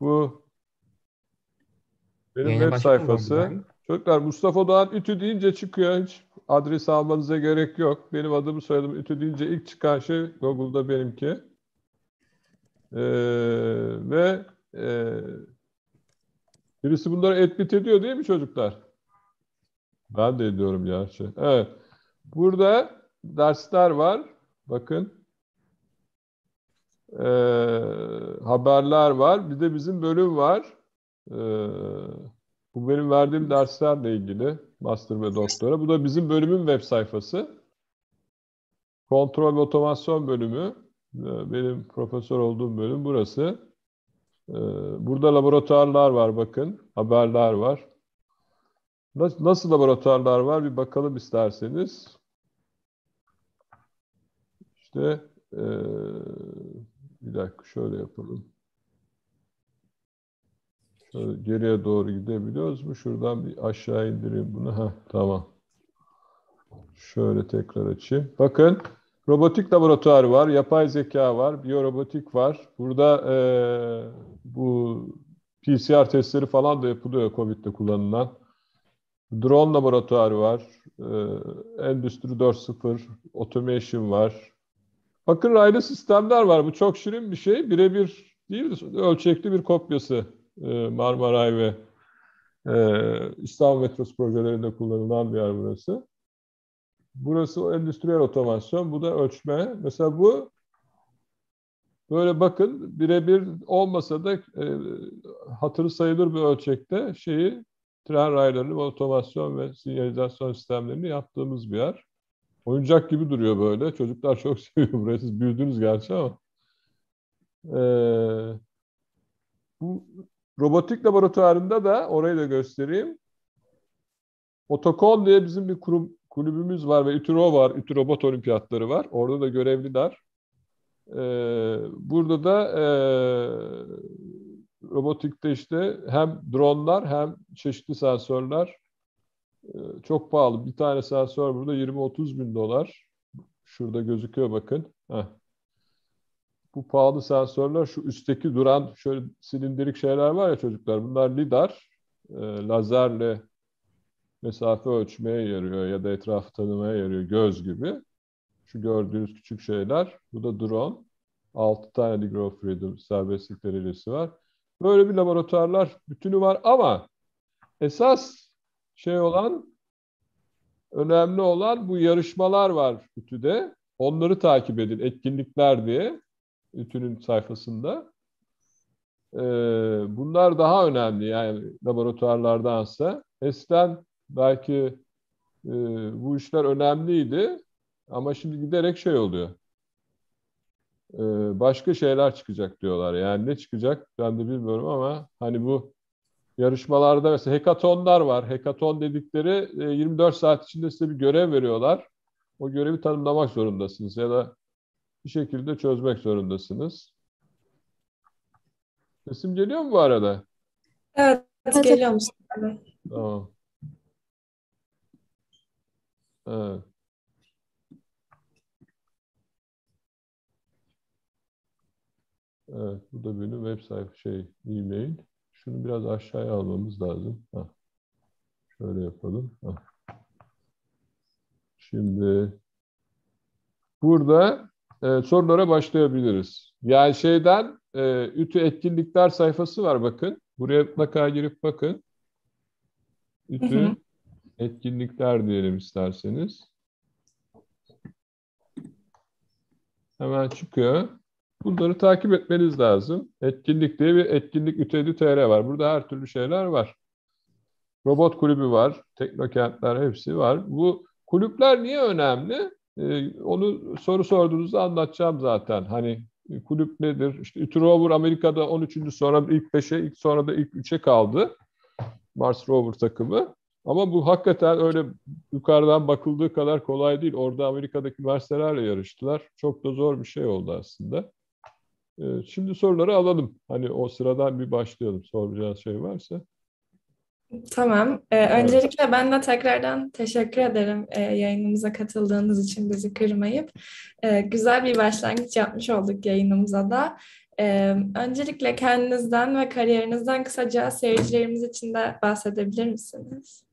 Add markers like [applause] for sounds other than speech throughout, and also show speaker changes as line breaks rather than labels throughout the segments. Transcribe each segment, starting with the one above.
Bu benim Yayına web sayfası. Çocuklar Mustafa Doğan ütü deyince çıkıyor. Hiç adresi almanıza gerek yok. Benim adımı soyadım ütü deyince ilk çıkan şey Google'da benimki. Ee, ve e, birisi bunları admit ediyor değil mi çocuklar? Ben de ediyorum gerçi. Evet. Burada dersler var. Bakın e, haberler var. Bir de bizim bölüm var. E, bu benim verdiğim derslerle ilgili master ve doktora. Bu da bizim bölümün web sayfası. Kontrol ve otomasyon bölümü. Ee, benim profesör olduğum bölüm burası. burada laboratuvarlar var bakın. Haberler var. Nasıl, laboratuvarlar var bir bakalım isterseniz. İşte bir dakika şöyle yapalım. Şöyle geriye doğru gidebiliyoruz mu? Şuradan bir aşağı indireyim bunu. Ha tamam. Şöyle tekrar açayım. Bakın robotik laboratuvar var, yapay zeka var, biyorobotik var. Burada e, bu PCR testleri falan da yapılıyor COVID'de kullanılan. Drone laboratuvarı var, e, Endüstri 4.0, Automation var, Bakın raylı sistemler var. Bu çok şirin bir şey. Birebir değil ölçekli bir kopyası e, Marmaray ve e, İstanbul Metros projelerinde kullanılan bir yer burası. Burası endüstriyel otomasyon. Bu da ölçme. Mesela bu böyle bakın birebir olmasa da e, hatırı sayılır bir ölçekte şeyi tren raylarını, otomasyon ve sinyalizasyon sistemlerini yaptığımız bir yer. Oyuncak gibi duruyor böyle. Çocuklar çok [laughs] seviyor burayı. Siz büyüdünüz gerçi ama. Ee, bu robotik laboratuvarında da orayı da göstereyim. Otokon diye bizim bir kurum, kulübümüz var ve Ütüro var. Ütü Robot Olimpiyatları var. Orada da görevliler. Ee, burada da e, robotikte işte hem dronlar hem çeşitli sensörler ee, çok pahalı. Bir tane sensör burada 20-30 bin dolar. Şurada gözüküyor bakın. Heh. Bu pahalı sensörler şu üstteki duran şöyle silindirik şeyler var ya çocuklar. Bunlar lidar. E, lazerle mesafe ölçmeye yarıyor ya da etrafı tanımaya yarıyor göz gibi. Şu gördüğünüz küçük şeyler. Bu da drone. 6 tane Degree of Freedom serbestlik derecesi var. Böyle bir laboratuvarlar bütünü var ama esas şey olan önemli olan bu yarışmalar var ütüde. Onları takip edin. Etkinlikler diye ütünün sayfasında. Ee, bunlar daha önemli yani laboratuvarlardansa. Eskiden belki e, bu işler önemliydi ama şimdi giderek şey oluyor. Ee, başka şeyler çıkacak diyorlar. Yani ne çıkacak ben de bilmiyorum ama hani bu yarışmalarda mesela hekatonlar var. Hekaton dedikleri 24 e, saat içinde size bir görev veriyorlar. O görevi tanımlamak zorundasınız ya da bir şekilde çözmek zorundasınız. Sesim geliyor mu bu arada?
Evet, geliyor musun?
Tamam. Evet. Evet, bu da benim web sayfa şey, e-mail şunu biraz aşağıya almamız lazım. Heh. Şöyle yapalım. Heh. Şimdi burada e, sorulara başlayabiliriz. Yani şeyden e, ütü etkinlikler sayfası var bakın. Buraya mutlaka girip bakın. Ütü etkinlikler diyelim isterseniz. Hemen çıkıyor. Bunları takip etmeniz lazım. Etkinlik diye bir etkinlik ütedi TR var. Burada her türlü şeyler var. Robot kulübü var, teknokentler hepsi var. Bu kulüpler niye önemli? Ee, onu soru sorduğunuzda anlatacağım zaten. Hani e, kulüp nedir? İşte Ütü Rover Amerika'da 13. sonra ilk 5'e, ilk sonra da ilk 3'e kaldı. Mars Rover takımı. Ama bu hakikaten öyle yukarıdan bakıldığı kadar kolay değil. Orada Amerika'daki üniversitelerle yarıştılar. Çok da zor bir şey oldu aslında. Ee, şimdi soruları alalım. Hani o sıradan bir başlayalım. Soracağınız şey varsa.
Tamam. Ee, evet. Öncelikle ben de tekrardan teşekkür ederim e, yayınımıza katıldığınız için bizi kırmayıp. E, güzel bir başlangıç yapmış olduk yayınımıza da. E, öncelikle kendinizden ve kariyerinizden kısaca seyircilerimiz için de bahsedebilir misiniz?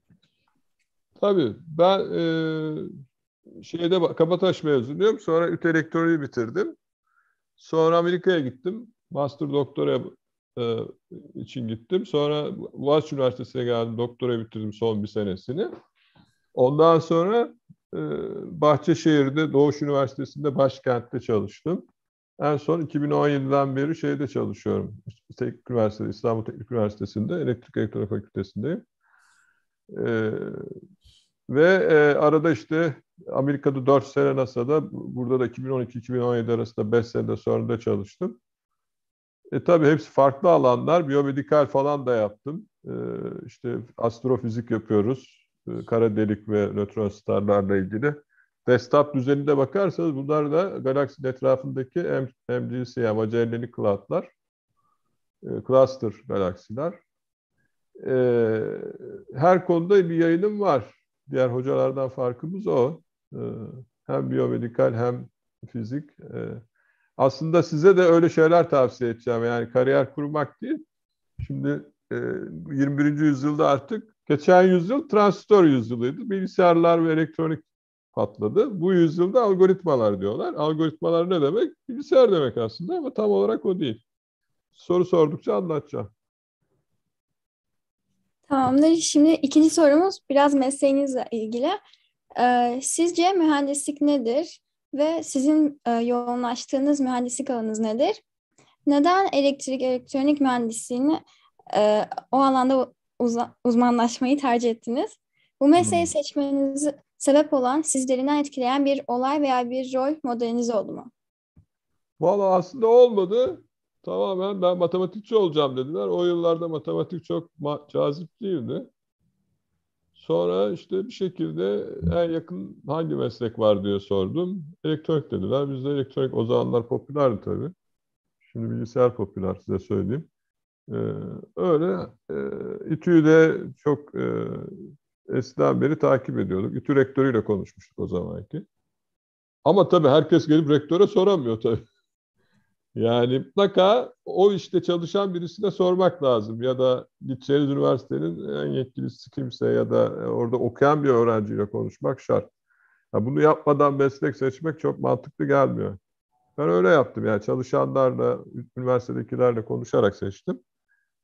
Tabii. Ben e, şeyde Kabataş mezunuyum. Sonra ÜT Elektroniği bitirdim. Sonra Amerika'ya gittim. Master doktora e, için gittim. Sonra Boğaziçi Üniversitesi'ne geldim. Doktora bitirdim son bir senesini. Ondan sonra e, Bahçeşehir'de Doğuş Üniversitesi'nde başkentte çalıştım. En son 2017'den beri şeyde çalışıyorum. Teknik Üniversitesi, İstanbul Teknik Üniversitesi'nde elektrik elektronik fakültesindeyim. Ee, ve e, arada işte Amerika'da 4 sene NASA'da, burada da 2012-2017 arasında 5 sene de sonra da çalıştım. E tabii hepsi farklı alanlar. Biyomedikal falan da yaptım. E, işte astrofizik yapıyoruz. E, kara delik ve nötron starlarla ilgili. Desktop düzeninde bakarsanız bunlar da galaksinin etrafındaki M MGC yani Magellan'li cloud'lar. E, cluster galaksiler. E, her konuda bir yayınım var diğer hocalardan farkımız o. Ee, hem biyomedikal hem fizik. Ee, aslında size de öyle şeyler tavsiye edeceğim. Yani kariyer kurmak değil. Şimdi 21. E, yüzyılda artık geçen yüzyıl transistör yüzyılıydı. Bilgisayarlar ve elektronik patladı. Bu yüzyılda algoritmalar diyorlar. Algoritmalar ne demek? Bilgisayar demek aslında ama tam olarak o değil. Soru sordukça anlatacağım.
Tamamdır. Şimdi ikinci sorumuz biraz mesleğinizle ilgili. Ee, sizce mühendislik nedir ve sizin e, yoğunlaştığınız mühendislik alanınız nedir? Neden elektrik elektronik mühendisliğini e, o alanda uza, uzmanlaşmayı tercih ettiniz? Bu mesleği hmm. seçmenizi sebep olan, sizlerinden etkileyen bir olay veya bir rol modeliniz oldu mu?
Valla aslında olmadı tamamen ben matematikçi olacağım dediler. O yıllarda matematik çok ma- cazip değildi. Sonra işte bir şekilde en yakın hangi meslek var diye sordum. Elektronik dediler. Bizde elektronik o zamanlar popülerdi tabii. Şimdi bilgisayar popüler size söyleyeyim. Ee, öyle e, İTÜ'yü de çok e, eskiden beri takip ediyorduk. İTÜ rektörüyle konuşmuştuk o zamanki. Ama tabii herkes gelip rektöre soramıyor tabii. Yani mutlaka o işte çalışan birisine sormak lazım ya da gideceğiniz üniversitenin en yetkilisi kimse ya da e, orada okuyan bir öğrenciyle konuşmak şart. Ya bunu yapmadan meslek seçmek çok mantıklı gelmiyor. Ben öyle yaptım yani çalışanlarla, üniversitedekilerle konuşarak seçtim.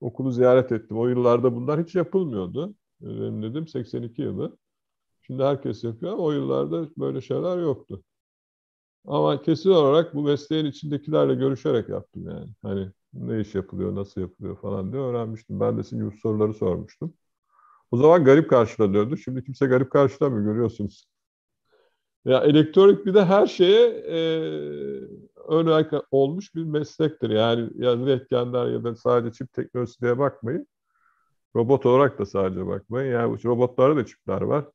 Okulu ziyaret ettim. O yıllarda bunlar hiç yapılmıyordu. Benim dedim 82 yılı. Şimdi herkes yapıyor ama o yıllarda böyle şeyler yoktu. Ama kesin olarak bu mesleğin içindekilerle görüşerek yaptım yani. Hani ne iş yapılıyor, nasıl yapılıyor falan diye öğrenmiştim. Ben de sizin gibi soruları sormuştum. O zaman garip karşılanıyordu. Şimdi kimse garip karşılamıyor görüyorsunuz. Ya elektronik bir de her şeye e, örnek olmuş bir meslektir. Yani ya iletkenler ya da sadece çip teknolojisi diye bakmayın. Robot olarak da sadece bakmayın. Yani robotlarda da çipler var.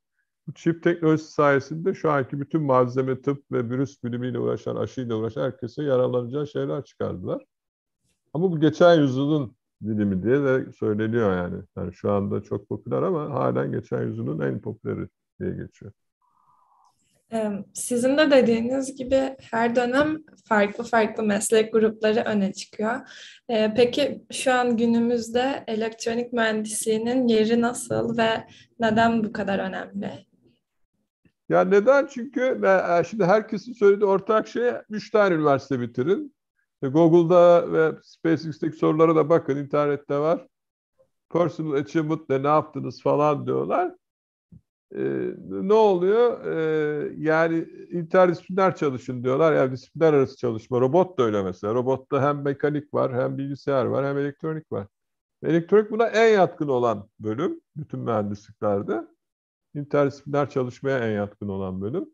Bu çip teknolojisi sayesinde şu anki bütün malzeme, tıp ve virüs bilimiyle uğraşan, aşıyla uğraşan herkese yararlanacağı şeyler çıkardılar. Ama bu geçen yüzyılın dilimi diye de söyleniyor yani. yani şu anda çok popüler ama halen geçen yüzyılın en popüleri diye geçiyor.
Ee, sizin de dediğiniz gibi her dönem farklı farklı meslek grupları öne çıkıyor. Ee, peki şu an günümüzde elektronik mühendisliğinin yeri nasıl ve neden bu kadar önemli?
Ya neden? Çünkü e, e, şimdi herkesin söylediği ortak şey üç tane üniversite bitirin. E, Google'da ve SpaceX'teki sorulara da bakın internette var. Personal achievement ne, ne yaptınız falan diyorlar. Ee, ne oluyor? Ee, yani interdisipliner çalışın diyorlar. Yani disiplinler arası çalışma. Robot da öyle mesela. Robotta hem mekanik var, hem bilgisayar var, hem elektronik var. Elektronik buna en yatkın olan bölüm bütün mühendisliklerde interdisipliner çalışmaya en yatkın olan bölüm.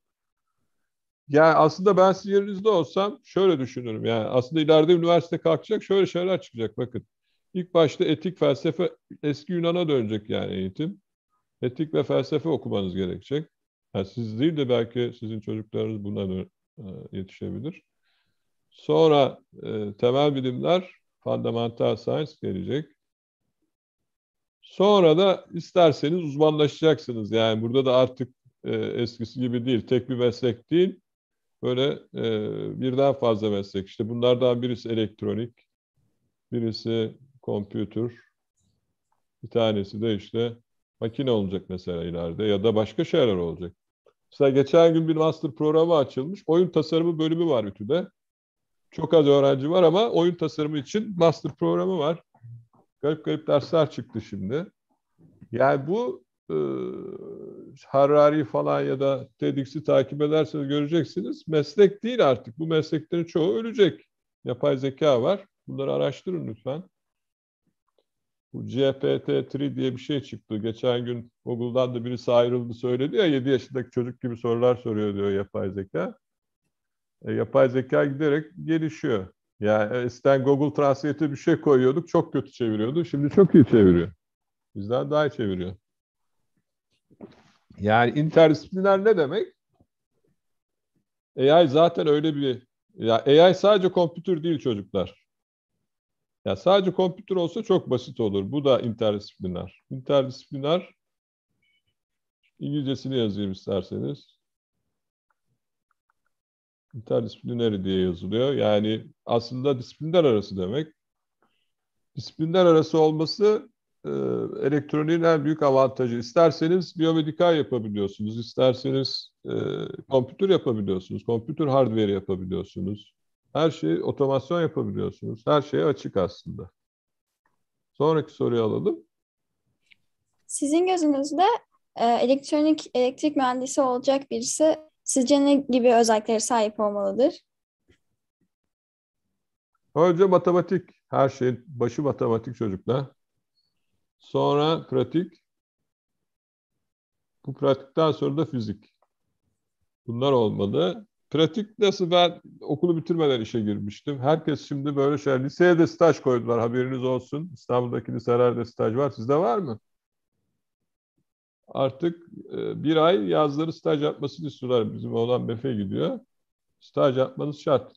Yani aslında ben sizin yerinizde olsam şöyle düşünürüm. Yani aslında ileride üniversite kalkacak şöyle şeyler çıkacak bakın. ilk başta etik felsefe eski Yunan'a dönecek yani eğitim. Etik ve felsefe okumanız gerekecek. Yani siz değil de belki sizin çocuklarınız buna e, yetişebilir. Sonra e, temel bilimler, fundamental science gelecek. Sonra da isterseniz uzmanlaşacaksınız. Yani burada da artık e, eskisi gibi değil. Tek bir meslek değil. Böyle e, birden fazla meslek. İşte bunlardan birisi elektronik, birisi kompütür, bir tanesi de işte makine olacak mesela ileride ya da başka şeyler olacak. Mesela geçen gün bir master programı açılmış. Oyun tasarımı bölümü var ÜTÜ'de. Çok az öğrenci var ama oyun tasarımı için master programı var garip garip dersler çıktı şimdi. Yani bu e, Harari falan ya da TEDx'i takip ederseniz göreceksiniz. Meslek değil artık. Bu mesleklerin çoğu ölecek. Yapay zeka var. Bunları araştırın lütfen. Bu GPT-3 diye bir şey çıktı. Geçen gün Google'dan da birisi ayrıldı söyledi ya 7 yaşındaki çocuk gibi sorular soruyor diyor yapay zeka. E, yapay zeka giderek gelişiyor. Yani e, eskiden Google Translate'e bir şey koyuyorduk, çok kötü çeviriyordu. Şimdi çok iyi çeviriyor. Bizden daha iyi çeviriyor. Yani interdisipliner ne demek? AI zaten öyle bir... Ya AI sadece kompütür değil çocuklar. Ya sadece kompütür olsa çok basit olur. Bu da interdisipliner. İnterdisipliner İngilizcesini yazayım isterseniz. Interdisipliner diye yazılıyor. Yani aslında disiplinler arası demek. Disiplinler arası olması e, elektroniğin en büyük avantajı. İsterseniz biyomedikal yapabiliyorsunuz, isterseniz e, kompütür yapabiliyorsunuz, kompütür hardware yapabiliyorsunuz. Her şeyi otomasyon yapabiliyorsunuz. Her şeye açık aslında. Sonraki soruyu alalım.
Sizin gözünüzde e, elektronik elektrik mühendisi olacak birisi Sizce ne gibi özelliklere sahip olmalıdır?
Önce matematik. Her şeyin başı matematik çocuklar. Sonra pratik. Bu pratikten sonra da fizik. Bunlar olmalı. Pratik nasıl ben okulu bitirmeden işe girmiştim. Herkes şimdi böyle şeyler. Liseye de staj koydular haberiniz olsun. İstanbul'daki liselerde staj var. Sizde var mı? artık e, bir ay yazları staj yapmasını istiyorlar. Bizim olan BEF'e gidiyor. Staj yapmanız şart.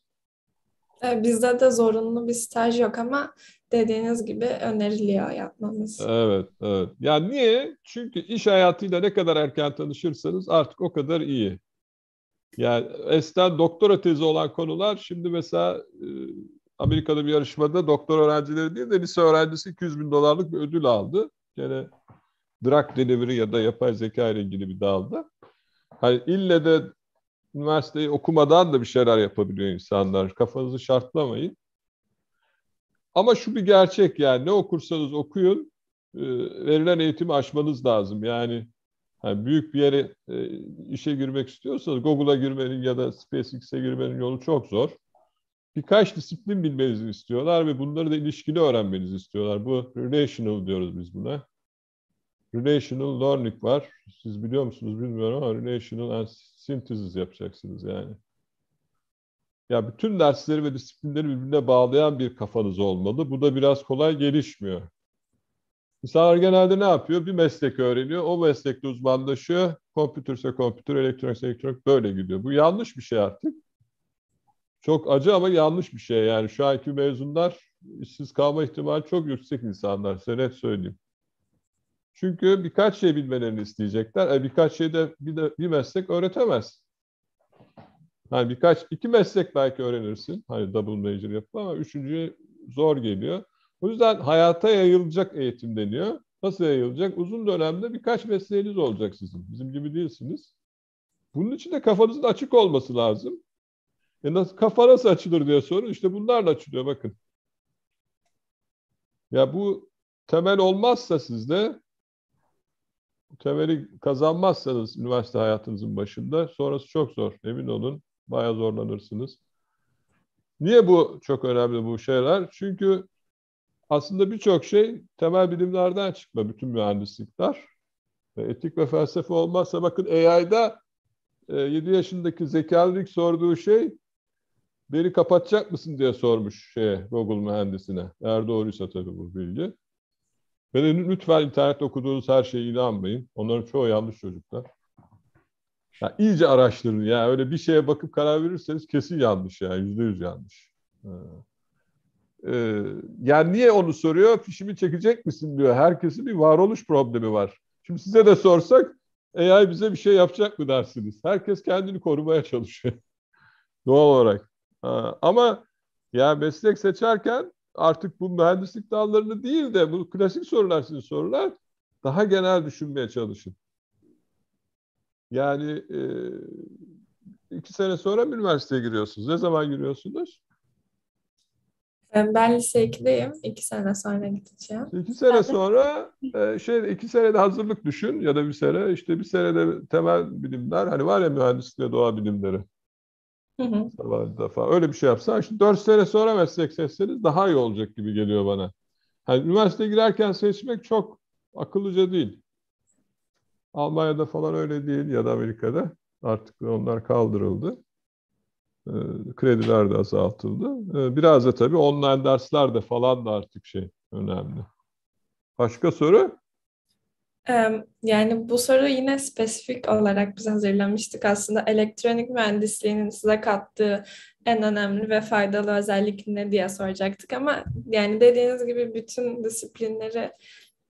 E, bizde de zorunlu bir staj yok ama dediğiniz gibi öneriliyor yapmamız.
Evet, evet. Yani niye? Çünkü iş hayatıyla ne kadar erken tanışırsanız artık o kadar iyi. Yani eskiden doktora tezi olan konular şimdi mesela e, Amerika'da bir yarışmada doktor öğrencileri değil de lise öğrencisi 200 bin dolarlık bir ödül aldı. Yine drug delivery ya da yapay zeka ile ilgili bir dalda. Hani ille de üniversiteyi okumadan da bir şeyler yapabiliyor insanlar. Kafanızı şartlamayın. Ama şu bir gerçek yani ne okursanız okuyun e, verilen eğitimi aşmanız lazım. Yani, yani büyük bir yere e, işe girmek istiyorsanız Google'a girmenin ya da SpaceX'e girmenin yolu çok zor. Birkaç disiplin bilmenizi istiyorlar ve bunları da ilişkili öğrenmenizi istiyorlar. Bu relational diyoruz biz buna relational learning var. Siz biliyor musunuz bilmiyorum ama relational and synthesis yapacaksınız yani. Ya bütün dersleri ve disiplinleri birbirine bağlayan bir kafanız olmalı. Bu da biraz kolay gelişmiyor. İnsanlar genelde ne yapıyor? Bir meslek öğreniyor, o meslekte uzmanlaşıyor. Kompütürse kompütür, elektronikse elektronik böyle gidiyor. Bu yanlış bir şey artık. Çok acı ama yanlış bir şey yani. Şu anki mezunlar işsiz kalma ihtimali çok yüksek insanlar, size net söyleyeyim. Çünkü birkaç şey bilmelerini isteyecekler. E birkaç şey de bir, de bir meslek öğretemez. Hani birkaç, iki meslek belki öğrenirsin. Hani double major yapıp ama üçüncü zor geliyor. O yüzden hayata yayılacak eğitim deniyor. Nasıl yayılacak? Uzun dönemde birkaç mesleğiniz olacak sizin. Bizim gibi değilsiniz. Bunun için de kafanızın açık olması lazım. E nasıl, kafa nasıl açılır diye sorun. İşte bunlarla açılıyor bakın. Ya bu temel olmazsa sizde temeli kazanmazsanız üniversite hayatınızın başında sonrası çok zor. Emin olun bayağı zorlanırsınız. Niye bu çok önemli bu şeyler? Çünkü aslında birçok şey temel bilimlerden çıkma bütün mühendislikler. E, etik ve felsefe olmazsa bakın AI'da 7 e, yaşındaki Zekerlik sorduğu şey beni kapatacak mısın diye sormuş şeye, Google mühendisine. Eğer doğruysa tabii bu bilgi. Ve de lütfen internette okuduğunuz her şeye inanmayın. Onların çoğu yanlış çocuklar. Yani iyice araştırın. Yani öyle bir şeye bakıp karar verirseniz kesin yanlış yani. Yüzde yüz yanlış. Ee, e, yani niye onu soruyor? Fişimi çekecek misin diyor. Herkesin bir varoluş problemi var. Şimdi size de sorsak AI bize bir şey yapacak mı dersiniz? Herkes kendini korumaya çalışıyor. [laughs] Doğal olarak. Ha, ee, ama ya meslek seçerken artık bu mühendislik dallarını değil de bu klasik sorular sizin sorular daha genel düşünmeye çalışın. Yani e, iki sene sonra üniversiteye giriyorsunuz. Ne zaman giriyorsunuz?
Ben lise 2'deyim. İki sene sonra gideceğim.
İki sene sonra e, şey iki sene de hazırlık düşün ya da bir sene. işte bir sene de temel bilimler hani var ya mühendislik ve doğa bilimleri. Hı hı. Öyle bir şey yapsan, şimdi 4 sene sonra meslek seçseniz daha iyi olacak gibi geliyor bana. Yani üniversiteye girerken seçmek çok akıllıca değil. Almanya'da falan öyle değil ya da Amerika'da. Artık onlar kaldırıldı. Ee, krediler de azaltıldı. Ee, biraz da tabii online dersler de falan da artık şey önemli. Başka soru?
Yani bu soru yine spesifik olarak biz hazırlamıştık aslında. Elektronik mühendisliğinin size kattığı en önemli ve faydalı özellik ne diye soracaktık ama yani dediğiniz gibi bütün disiplinleri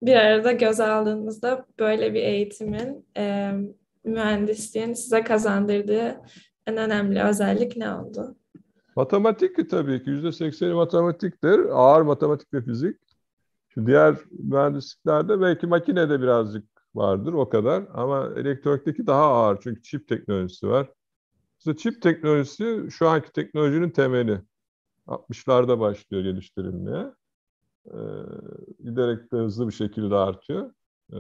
bir arada göze aldığınızda böyle bir eğitimin e, mühendisliğin size kazandırdığı en önemli özellik ne oldu?
Matematik tabii ki. Yüzde sekseni matematiktir. Ağır matematik ve fizik. Şimdi diğer mühendisliklerde belki makine de birazcık vardır o kadar ama elektronikteki daha ağır çünkü çip teknolojisi var. İşte çip teknolojisi şu anki teknolojinin temeli. 60'larda başlıyor geliştirilmeye. Ee, giderek de hızlı bir şekilde artıyor. Ee,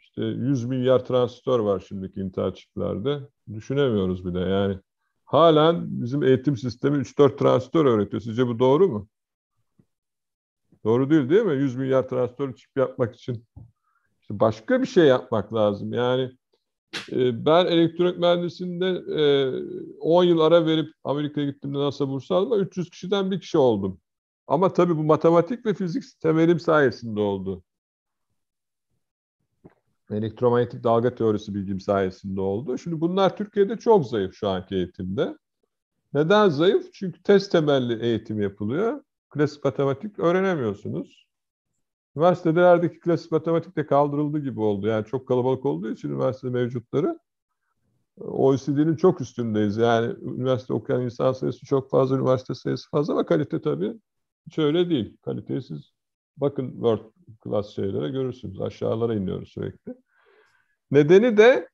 işte 100 milyar transistör var şimdiki Intel çiplerde. Düşünemiyoruz bile yani. Halen bizim eğitim sistemi 3-4 transistör öğretiyor. Sizce bu doğru mu? Doğru değil değil mi? 100 milyar transistör çip yapmak için. İşte başka bir şey yapmak lazım. Yani e, ben elektronik mühendisinde 10 e, yıl ara verip Amerika'ya gittiğimde NASA bursu aldım. 300 kişiden bir kişi oldum. Ama tabii bu matematik ve fizik temelim sayesinde oldu. Elektromanyetik dalga teorisi bilgim sayesinde oldu. Şimdi bunlar Türkiye'de çok zayıf şu anki eğitimde. Neden zayıf? Çünkü test temelli eğitim yapılıyor klasik matematik öğrenemiyorsunuz. Üniversitelerdeki klasik matematik de kaldırıldı gibi oldu. Yani çok kalabalık olduğu için üniversite mevcutları e, OECD'nin çok üstündeyiz. Yani üniversite okuyan insan sayısı çok fazla, üniversite sayısı fazla ama kalite tabii hiç öyle değil. Kalitesiz. bakın world class şeylere görürsünüz. Aşağılara iniyoruz sürekli. Nedeni de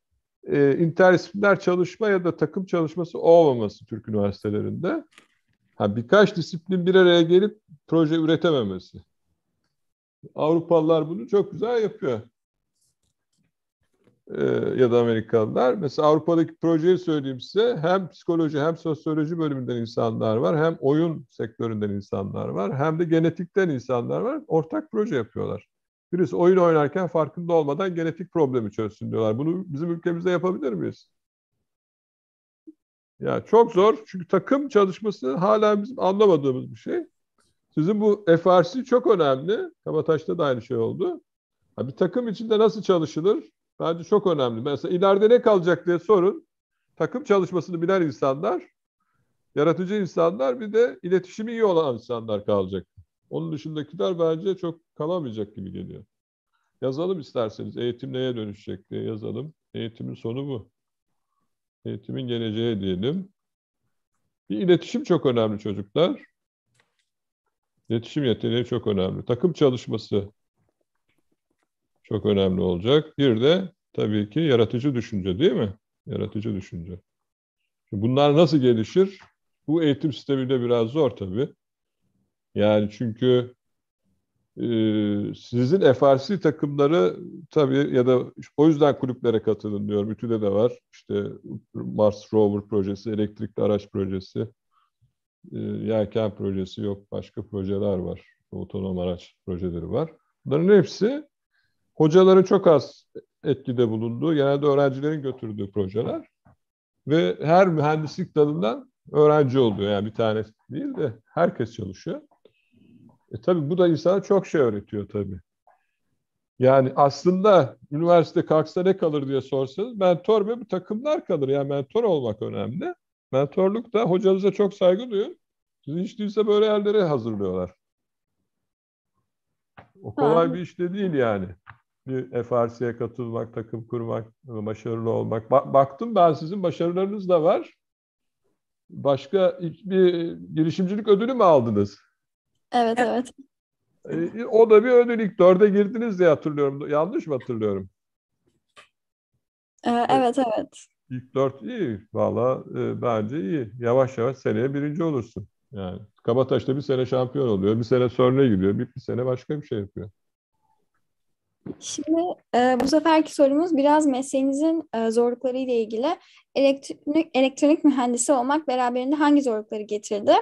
e, interdisipliner çalışma ya da takım çalışması olmaması Türk üniversitelerinde. Ha, birkaç disiplin bir araya gelip proje üretememesi. Avrupalılar bunu çok güzel yapıyor. Ee, ya da Amerikalılar. Mesela Avrupa'daki projeyi söyleyeyim size. Hem psikoloji hem sosyoloji bölümünden insanlar var. Hem oyun sektöründen insanlar var. Hem de genetikten insanlar var. Ortak proje yapıyorlar. Birisi oyun oynarken farkında olmadan genetik problemi çözsün diyorlar. Bunu bizim ülkemizde yapabilir miyiz? Ya çok zor çünkü takım çalışması hala bizim anlamadığımız bir şey. Sizin bu FRC çok önemli. Kabataş'ta da aynı şey oldu. Ha, bir takım içinde nasıl çalışılır? Bence çok önemli. Mesela ileride ne kalacak diye sorun. Takım çalışmasını bilen insanlar, yaratıcı insanlar bir de iletişimi iyi olan insanlar kalacak. Onun dışındakiler bence çok kalamayacak gibi geliyor. Yazalım isterseniz. Eğitim neye dönüşecek diye yazalım. Eğitimin sonu bu. Eğitimin geleceği diyelim. Bir iletişim çok önemli çocuklar. İletişim yeteneği çok önemli. Takım çalışması çok önemli olacak. Bir de tabii ki yaratıcı düşünce değil mi? Yaratıcı düşünce. Bunlar nasıl gelişir? Bu eğitim sistemi de biraz zor tabii. Yani çünkü ee, sizin FRC takımları tabii ya da o yüzden kulüplere katılın diyorum. Ütü'de de var. İşte Mars Rover projesi, elektrikli araç projesi, e, yelken projesi yok. Başka projeler var. Otonom araç projeleri var. Bunların hepsi hocaların çok az etkide bulunduğu, genelde öğrencilerin götürdüğü projeler. Ve her mühendislik dalından öğrenci oluyor. Yani bir tane değil de herkes çalışıyor. E tabii bu da insana çok şey öğretiyor tabii. Yani aslında üniversite kalksa ne kalır diye sorsanız mentor ve bu takımlar kalır. Yani mentor olmak önemli. Mentorluk da hocanıza çok saygı duyun. Sizi hiç değilse böyle yerlere hazırlıyorlar. O kolay bir iş de değil yani. Bir FRC'ye katılmak, takım kurmak, başarılı olmak. Ba- baktım ben sizin başarılarınız da var. Başka bir girişimcilik ödülü mü aldınız? Evet evet. E, e, o da bir ödül ilk dörde girdiniz diye hatırlıyorum. Yanlış mı hatırlıyorum?
Ee, evet evet.
İlk dört iyi. Valla e, bence iyi. Yavaş yavaş seneye birinci olursun. Yani Kabataş'ta bir sene şampiyon oluyor. Bir sene Sörne gidiyor. Bir, bir sene başka bir şey yapıyor.
Şimdi e, bu seferki sorumuz biraz mesleğinizin e, zorlukları ile ilgili. Elektronik, elektronik mühendisi olmak beraberinde hangi zorlukları getirdi?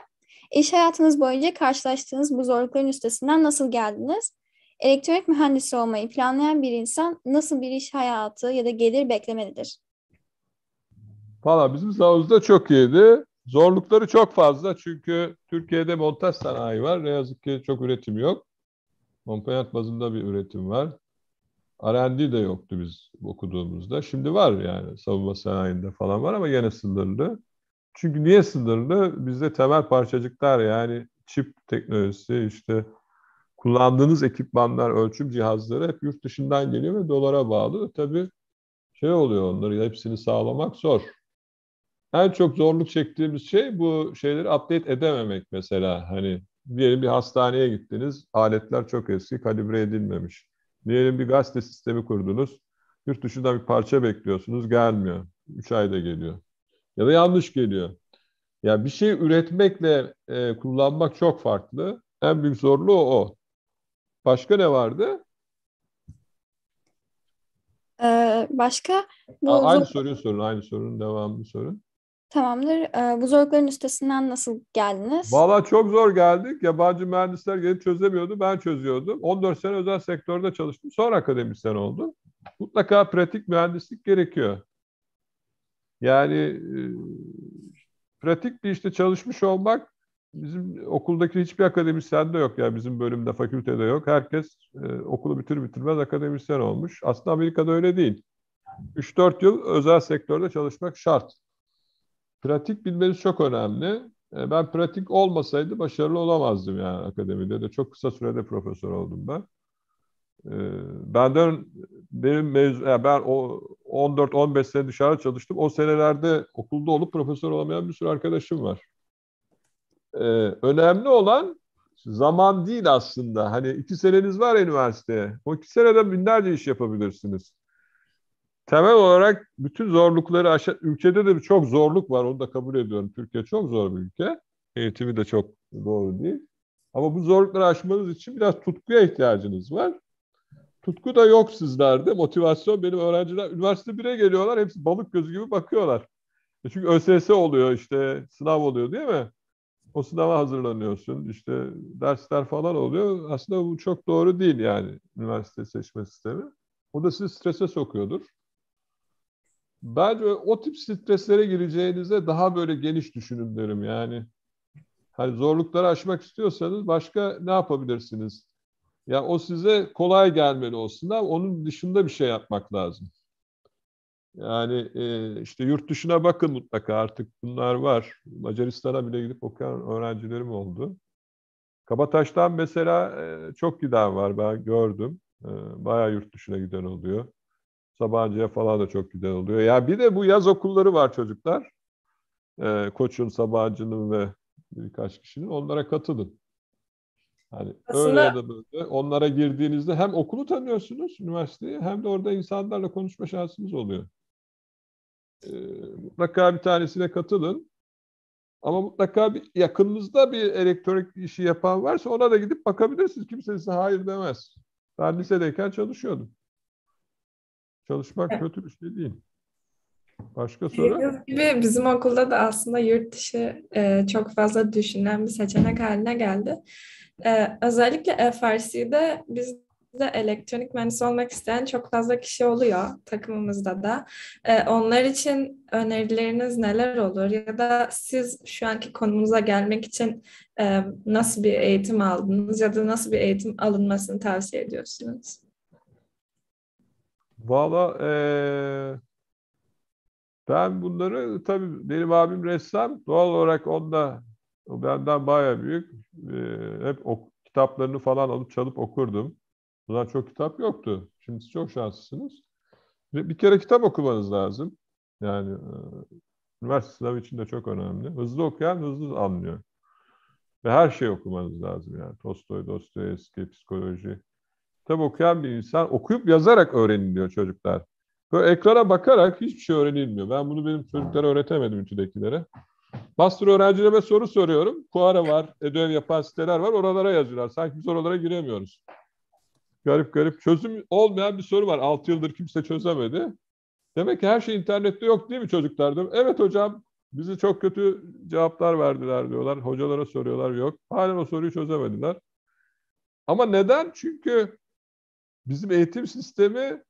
İş hayatınız boyunca karşılaştığınız bu zorlukların üstesinden nasıl geldiniz? Elektronik mühendisi olmayı planlayan bir insan nasıl bir iş hayatı ya da gelir beklemelidir?
Valla bizim zamanımızda çok iyiydi. Zorlukları çok fazla çünkü Türkiye'de montaj sanayi var. Ne yazık ki çok üretim yok. Komponent bazında bir üretim var. R&D de yoktu biz okuduğumuzda. Şimdi var yani savunma sanayinde falan var ama yine sınırlı. Çünkü niye sınırlı? Bizde temel parçacıklar yani çip teknolojisi işte kullandığınız ekipmanlar, ölçüm cihazları hep yurt dışından geliyor ve dolara bağlı. Tabii şey oluyor onları hepsini sağlamak zor. En çok zorluk çektiğimiz şey bu şeyleri update edememek mesela. Hani diyelim bir hastaneye gittiniz, aletler çok eski, kalibre edilmemiş. Diyelim bir gazete sistemi kurdunuz, yurt dışından bir parça bekliyorsunuz, gelmiyor. Üç ayda geliyor ya da yanlış geliyor. Ya yani bir şey üretmekle e, kullanmak çok farklı. En büyük zorluğu o. Başka ne vardı?
Ee, başka bu A- aynı zor...
soruyu sorun, aynı sorun devamını sorun.
Tamamdır. Ee, bu zorlukların üstesinden nasıl geldiniz? Valla
çok zor geldik. Yabancı mühendisler gelip çözemiyordu. Ben çözüyordum. 14 sene özel sektörde çalıştım. Sonra akademisyen oldum. Mutlaka pratik mühendislik gerekiyor. Yani e, pratik bir işte çalışmış olmak bizim okuldaki hiçbir akademisyen de yok. Yani bizim bölümde, fakültede yok. Herkes e, okulu bitir bitirmez akademisyen olmuş. Aslında Amerika'da öyle değil. 3-4 yıl özel sektörde çalışmak şart. Pratik bilmeniz çok önemli. E, ben pratik olmasaydı başarılı olamazdım yani akademide de. Çok kısa sürede profesör oldum ben. Ee, benden benim mevzu, yani ben o 14-15 sene dışarı çalıştım. O senelerde okulda olup profesör olamayan bir sürü arkadaşım var. Ee, önemli olan zaman değil aslında. Hani iki seneniz var üniversiteye. O iki senede binlerce iş yapabilirsiniz. Temel olarak bütün zorlukları aşağı... Ülkede de çok zorluk var. Onu da kabul ediyorum. Türkiye çok zor bir ülke. Eğitimi de çok doğru değil. Ama bu zorlukları aşmanız için biraz tutkuya ihtiyacınız var tutku da yok sizlerde. Motivasyon benim öğrenciler üniversite 1'e geliyorlar. Hepsi balık gözü gibi bakıyorlar. E çünkü ÖSS oluyor işte sınav oluyor değil mi? O sınava hazırlanıyorsun. işte dersler falan oluyor. Aslında bu çok doğru değil yani üniversite seçme sistemi. O da sizi strese sokuyordur. Bence o tip streslere gireceğinize daha böyle geniş düşünün derim yani. Hani zorlukları aşmak istiyorsanız başka ne yapabilirsiniz? Ya o size kolay gelmeli olsun ama onun dışında bir şey yapmak lazım. Yani e, işte yurt dışına bakın mutlaka artık bunlar var. Macaristan'a bile gidip okuyan öğrencilerim oldu. Kabataş'tan mesela e, çok giden var ben gördüm. E, bayağı yurt dışına giden oluyor. Sabancı'ya falan da çok giden oluyor. Ya bir de bu yaz okulları var çocuklar. E, Koç'un, Sabancı'nın ve birkaç kişinin onlara katılın. Hani Aslında... öyle ya da böyle onlara girdiğinizde hem okulu tanıyorsunuz, üniversiteyi hem de orada insanlarla konuşma şansınız oluyor. Ee, mutlaka bir tanesine katılın. Ama mutlaka bir yakınınızda bir elektronik işi yapan varsa ona da gidip bakabilirsiniz. Kimse size hayır demez. Ben lisedeyken çalışıyordum. Çalışmak kötü bir şey değil. Başka soru? gibi bizim
okulda da aslında yurt dışı e, çok fazla düşünülen bir seçenek haline geldi. Ee, özellikle FRC'de biz de elektronik mühendis olmak isteyen çok fazla kişi oluyor takımımızda da. Ee, onlar için önerileriniz neler olur? Ya da siz şu anki konumuza gelmek için e, nasıl bir eğitim aldınız ya da nasıl bir eğitim alınmasını tavsiye ediyorsunuz?
Valla e, ben bunları tabii benim abim ressam. Doğal olarak onda o benden baya büyük. E, hep ok kitaplarını falan alıp çalıp okurdum. O zaman çok kitap yoktu. Şimdi siz çok şanslısınız. Bir, bir kere kitap okumanız lazım. Yani e, üniversite sınavı için de çok önemli. Hızlı okuyan hızlı anlıyor. Ve her şeyi okumanız lazım yani. Tolstoy, Dostoyevski, psikoloji. Kitap okuyan bir insan okuyup yazarak öğreniliyor çocuklar. Böyle ekrana bakarak hiçbir şey öğrenilmiyor. Ben bunu benim çocuklara öğretemedim ütüdekilere. Master öğrencilerime soru soruyorum. Kuara var, ödev yapan siteler var. Oralara yazıyorlar. Sanki biz oralara giremiyoruz. Garip garip. Çözüm olmayan bir soru var. 6 yıldır kimse çözemedi. Demek ki her şey internette yok değil mi çocuklar? Evet hocam. Bizi çok kötü cevaplar verdiler diyorlar. Hocalara soruyorlar yok. Halen o soruyu çözemediler. Ama neden? Çünkü bizim eğitim sistemi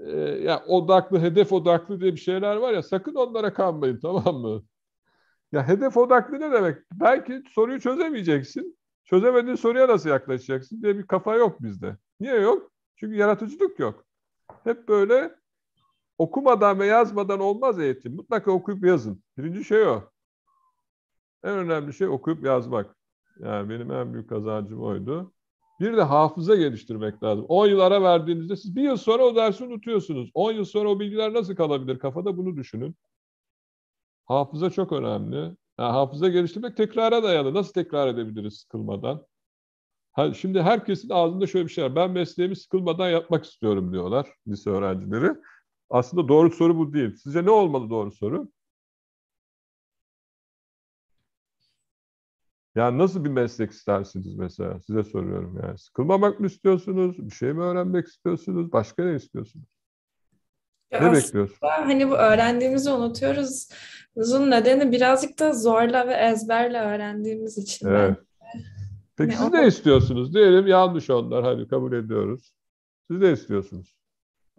e, ya odaklı, hedef odaklı diye bir şeyler var ya sakın onlara kanmayın tamam mı? Ya hedef odaklı ne demek? Belki soruyu çözemeyeceksin. Çözemediğin soruya nasıl yaklaşacaksın diye bir kafa yok bizde. Niye yok? Çünkü yaratıcılık yok. Hep böyle okumadan ve yazmadan olmaz eğitim. Mutlaka okuyup yazın. Birinci şey o. En önemli şey okuyup yazmak. Yani benim en büyük kazancım oydu. Bir de hafıza geliştirmek lazım. 10 ara verdiğinizde siz bir yıl sonra o dersi unutuyorsunuz. 10 yıl sonra o bilgiler nasıl kalabilir kafada bunu düşünün. Hafıza çok önemli. Yani hafıza geliştirmek tekrara dayalı. Nasıl tekrar edebiliriz sıkılmadan? Ha, şimdi herkesin ağzında şöyle bir şey var. Ben mesleğimi sıkılmadan yapmak istiyorum diyorlar lise öğrencileri. Aslında doğru soru bu değil. Sizce ne olmalı doğru soru? Yani nasıl bir meslek istersiniz mesela? Size soruyorum yani. Sıkılmamak mı istiyorsunuz? Bir şey mi öğrenmek istiyorsunuz? Başka ne istiyorsunuz? Ya ne bekliyorsun?
Hani bu öğrendiğimizi unutuyoruz. Uzun nedeni birazcık da zorla ve ezberle öğrendiğimiz için. Evet.
Peki ne hani siz o... ne istiyorsunuz? Diyelim yanlış onlar hadi kabul ediyoruz. Siz ne istiyorsunuz?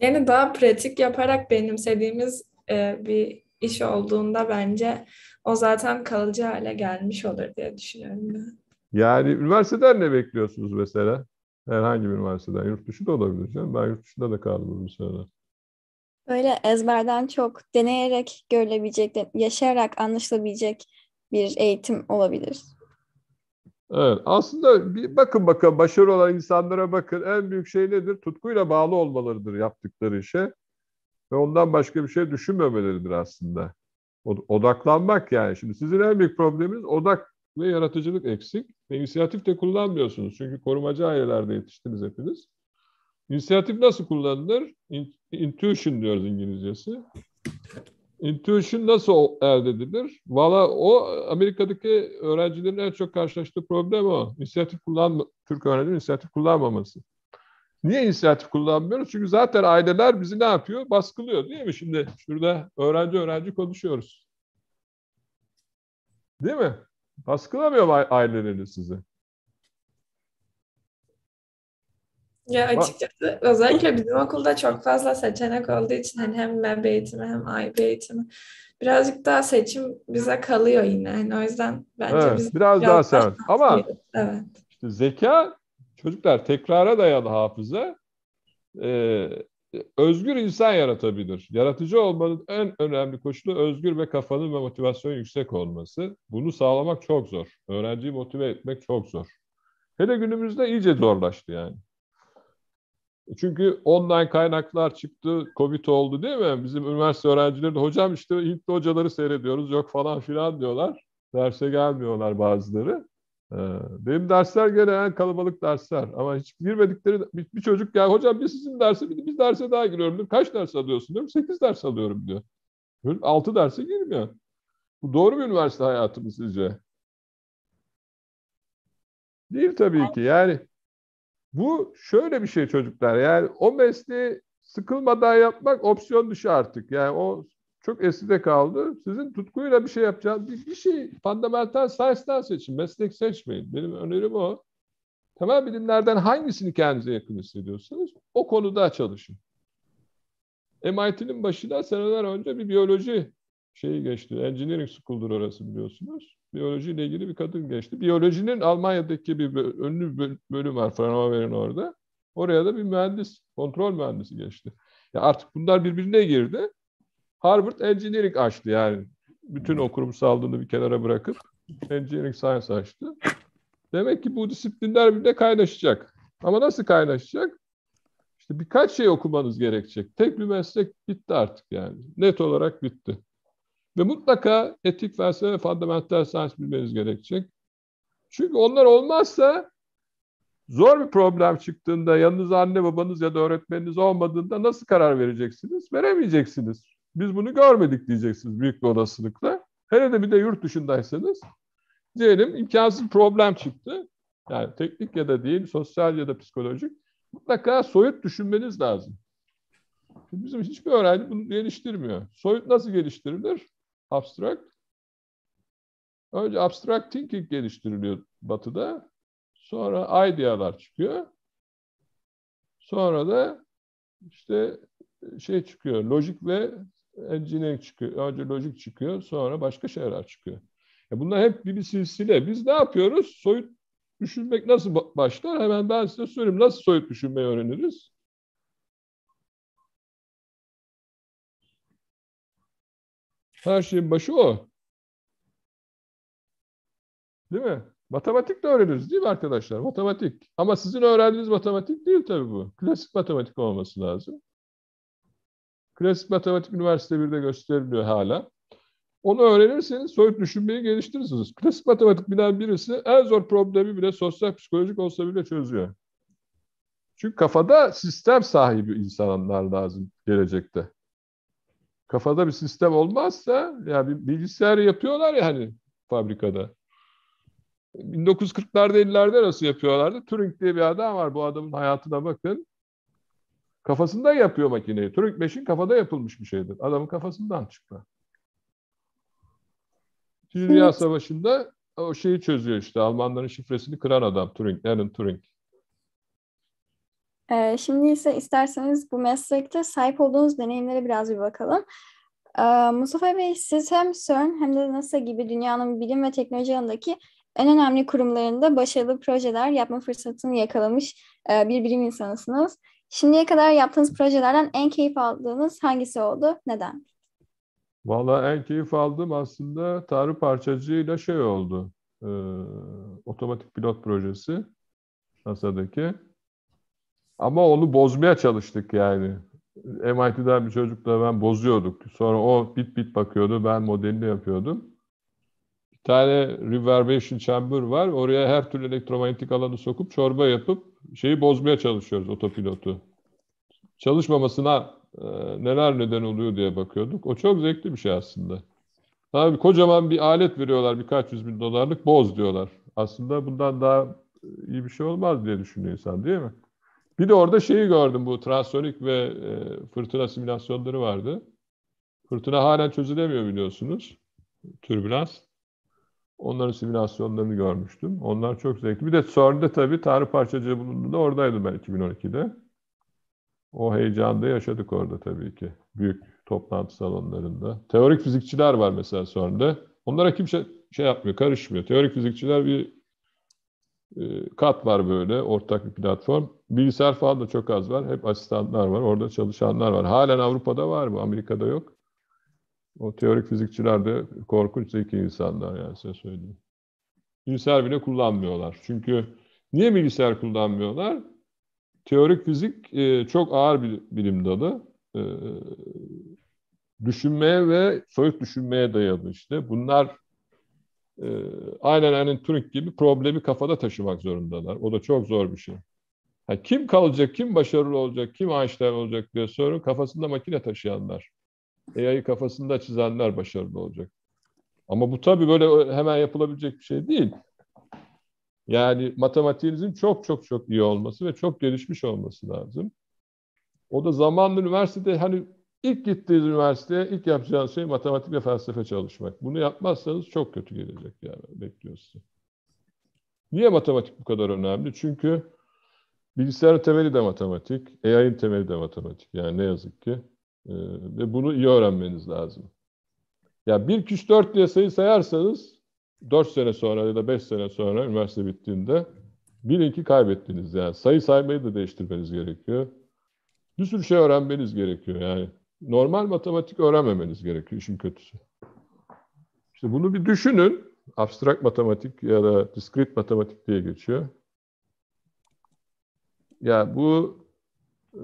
Yani daha pratik yaparak benimsediğimiz e, bir iş olduğunda bence o zaten kalıcı hale gelmiş olur diye düşünüyorum ben.
Yani üniversiteden ne bekliyorsunuz mesela? Herhangi bir üniversiteden. Yurt dışı da olabilir canım. Ben yurt dışında da kaldım mesela.
Böyle
ezberden çok deneyerek görülebilecek, yaşayarak anlaşılabilecek bir eğitim olabilir.
Evet, aslında bir bakın bakın başarılı olan insanlara bakın. En büyük şey nedir? Tutkuyla bağlı olmalarıdır yaptıkları işe. Ve ondan başka bir şey düşünmemeleridir aslında. Odaklanmak yani. Şimdi sizin en büyük probleminiz odak ve yaratıcılık eksik. Ve inisiyatif de kullanmıyorsunuz. Çünkü korumacı ailelerde yetiştiniz hepiniz. İnisiyatif nasıl kullanılır? intuition diyoruz İngilizcesi. Intuition nasıl elde edilir? Valla o Amerika'daki öğrencilerin en çok karşılaştığı problem o. İnisiyatif kullanma, Türk öğrencilerin inisiyatif kullanmaması. Niye inisiyatif kullanmıyoruz? Çünkü zaten aileler bizi ne yapıyor? Baskılıyor değil mi? Şimdi şurada öğrenci öğrenci konuşuyoruz. Değil mi? Baskılamıyor aileleri sizi.
Ya açıkçası özellikle bizim okulda çok fazla seçenek olduğu için hani hem MEB eğitimi hem AYB eğitimi birazcık daha seçim bize kalıyor yine. Yani o yüzden bence evet, biz biraz, biraz daha sen. Ama evet.
işte zeka çocuklar tekrara dayalı hafıza e, özgür insan yaratabilir. Yaratıcı olmanın en önemli koşulu özgür ve kafanın ve motivasyon yüksek olması. Bunu sağlamak çok zor. Öğrenciyi motive etmek çok zor. Hele günümüzde iyice zorlaştı yani. Çünkü online kaynaklar çıktı, Covid oldu değil mi? Bizim üniversite öğrencileri de hocam işte Hintli hocaları seyrediyoruz yok falan filan diyorlar. Derse gelmiyorlar bazıları. Ee, benim dersler gene en kalabalık dersler ama hiç girmedikleri bir, çocuk gel hocam bir sizin derse biz derse daha giriyorum diyor. Kaç ders alıyorsun diyorum. Sekiz ders alıyorum diyor. altı derse girmiyor. Bu doğru bir üniversite hayatı mı sizce? Değil tabii ki. Yani bu şöyle bir şey çocuklar yani o mesleği sıkılmadan yapmak opsiyon dışı artık. Yani o çok eskide kaldı. Sizin tutkuyla bir şey yapacağınız bir, bir şey fundamental science'dan seçin. Meslek seçmeyin. Benim önerim o. Temel bilimlerden hangisini kendinize yakın hissediyorsanız o konuda çalışın. MIT'nin başına seneler önce bir biyoloji şeyi geçti. Engineering School'dur orası biliyorsunuz. Biyolojiyle ilgili bir kadın geçti. Biyolojinin Almanya'daki bir ünlü bir bölüm var Fraunhofer'in orada. Oraya da bir mühendis, kontrol mühendisi geçti. Ya artık bunlar birbirine girdi. Harvard Engineering açtı yani. Bütün o saldığını bir kenara bırakıp Engineering Science açtı. Demek ki bu disiplinler birbirine kaynaşacak. Ama nasıl kaynaşacak? İşte birkaç şey okumanız gerekecek. Tek bir meslek bitti artık yani. Net olarak bitti. Ve mutlaka etik felsefe ve fundamental science bilmeniz gerekecek. Çünkü onlar olmazsa zor bir problem çıktığında yanınızda anne babanız ya da öğretmeniniz olmadığında nasıl karar vereceksiniz? Veremeyeceksiniz. Biz bunu görmedik diyeceksiniz büyük bir olasılıkla. Hele de bir de yurt dışındaysanız diyelim imkansız bir problem çıktı. Yani teknik ya da değil, sosyal ya da psikolojik. Mutlaka soyut düşünmeniz lazım. Şimdi bizim hiçbir öğrenci bunu geliştirmiyor. Soyut nasıl geliştirilir? Abstract. Önce abstract thinking geliştiriliyor batıda. Sonra idealar çıkıyor. Sonra da işte e, şey çıkıyor. Logic ve engineering çıkıyor. Önce logic çıkıyor. Sonra başka şeyler çıkıyor. Ya e, bunlar hep bir, bir silsile. Biz ne yapıyoruz? Soyut düşünmek nasıl başlar? Hemen ben size söyleyeyim. Nasıl soyut düşünmeyi öğreniriz? Her şeyin başı o. Değil mi? Matematik de öğreniriz değil mi arkadaşlar? Matematik. Ama sizin öğrendiğiniz matematik değil tabii bu. Klasik matematik olması lazım. Klasik matematik üniversite 1'de gösteriliyor hala. Onu öğrenirseniz soyut düşünmeyi geliştirirsiniz. Klasik matematik bilen birisi en zor problemi bile sosyal psikolojik olsa bile çözüyor. Çünkü kafada sistem sahibi insanlar lazım gelecekte kafada bir sistem olmazsa ya bir bilgisayar yapıyorlar ya hani fabrikada. 1940'larda 50'lerde nasıl yapıyorlardı. Turing diye bir adam var. Bu adamın hayatına bakın. Kafasında yapıyor makineyi. Turing meşin kafada yapılmış bir şeydir. Adamın kafasından çıktı. Dünya Savaşı'nda o şeyi çözüyor işte. Almanların şifresini kıran adam Turing, Alan Turing.
Ee, şimdi ise isterseniz bu meslekte sahip olduğunuz deneyimlere biraz bir bakalım. Ee, Mustafa Bey siz hem CERN hem de NASA gibi dünyanın bilim ve teknoloji alanındaki en önemli kurumlarında başarılı projeler yapma fırsatını yakalamış e, bir bilim insanısınız. Şimdiye kadar yaptığınız projelerden en keyif aldığınız hangisi oldu? Neden?
Valla en keyif aldığım aslında Tarı Parçacı'yla şey oldu. E, otomatik pilot projesi NASA'daki. Ama onu bozmaya çalıştık yani. MIT'den bir çocukla ben bozuyorduk. Sonra o bit bit bakıyordu, ben modelini yapıyordum. Bir tane reverberation chamber var. Oraya her türlü elektromanyetik alanı sokup çorba yapıp şeyi bozmaya çalışıyoruz otopilotu. Çalışmamasına e, neler neden oluyor diye bakıyorduk. O çok zevkli bir şey aslında. Tabii kocaman bir alet veriyorlar birkaç yüz bin dolarlık boz diyorlar. Aslında bundan daha iyi bir şey olmaz diye düşünüyor insan değil mi? Bir de orada şeyi gördüm bu transonik ve e, fırtına simülasyonları vardı. Fırtına halen çözülemiyor biliyorsunuz. Türbülans. Onların simülasyonlarını görmüştüm. Onlar çok zevkli. Bir de CERN'de tabii Tanrı parçacığı bulunduğunda oradaydım ben 2012'de. O heyecanı da yaşadık orada tabii ki. Büyük toplantı salonlarında. Teorik fizikçiler var mesela CERN'de. Onlara kimse şey yapmıyor, karışmıyor. Teorik fizikçiler bir e, kat var böyle, ortak bir platform. Bilgisayar falan da çok az var. Hep asistanlar var. Orada çalışanlar var. Halen Avrupa'da var bu, Amerika'da yok. O teorik fizikçiler de korkunç zeki insanlar yani size söyleyeyim. Bilgisayar bile kullanmıyorlar. Çünkü niye bilgisayar kullanmıyorlar? Teorik fizik e, çok ağır bir bilim dalı. E, düşünmeye ve soyut düşünmeye dayalı işte. Bunlar e, aynen aynen hani Turing gibi problemi kafada taşımak zorundalar. O da çok zor bir şey. Ha, kim kalacak, kim başarılı olacak, kim ağaçlar olacak diye sorun. kafasında makine taşıyanlar. AI'yı kafasında çizenler başarılı olacak. Ama bu tabii böyle hemen yapılabilecek bir şey değil. Yani matematiğinizin çok çok çok iyi olması ve çok gelişmiş olması lazım. O da zamanlı üniversitede hani ilk gittiğiniz üniversiteye ilk yapacağınız şey matematik ve felsefe çalışmak. Bunu yapmazsanız çok kötü gelecek yani bekliyorsunuz. Niye matematik bu kadar önemli? Çünkü Bilgisayar temeli de matematik, AI'ın temeli de matematik. Yani ne yazık ki. E, ve bunu iyi öğrenmeniz lazım. Ya 1 2 4 diye sayı sayarsanız 4 sene sonra ya da 5 sene sonra üniversite bittiğinde bilin ki kaybettiniz yani. Sayı saymayı da değiştirmeniz gerekiyor. Bir sürü şey öğrenmeniz gerekiyor yani. Normal matematik öğrenmemeniz gerekiyor işin kötüsü. İşte bunu bir düşünün. Abstrakt matematik ya da diskret matematik diye geçiyor. Ya bu e,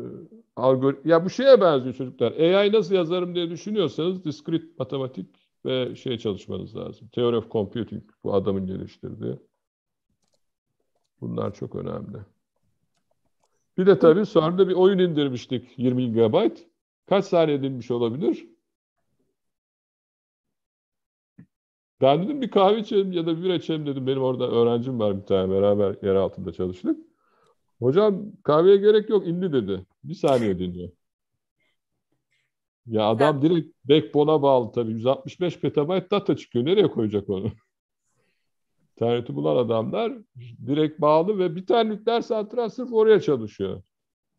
algorit ya bu şeye benziyor çocuklar. AI nasıl yazarım diye düşünüyorsanız diskrit matematik ve şey çalışmanız lazım. Theory of Computing bu adamın geliştirdiği. Bunlar çok önemli. Bir de tabii sonra da bir oyun indirmiştik 20 GB. Kaç saniyede inmiş olabilir? Ben dedim bir kahve içelim ya da bir bira içelim dedim. Benim orada öğrencim var bir tane beraber yer altında çalıştık. Hocam kahveye gerek yok indi dedi. Bir saniye dinliyor. Ya adam direkt backbone'a bağlı tabii. 165 petabyte data çıkıyor. Nereye koyacak onu? İnterneti [laughs] bulan adamlar direkt bağlı ve bir tane nükleer santral sırf oraya çalışıyor.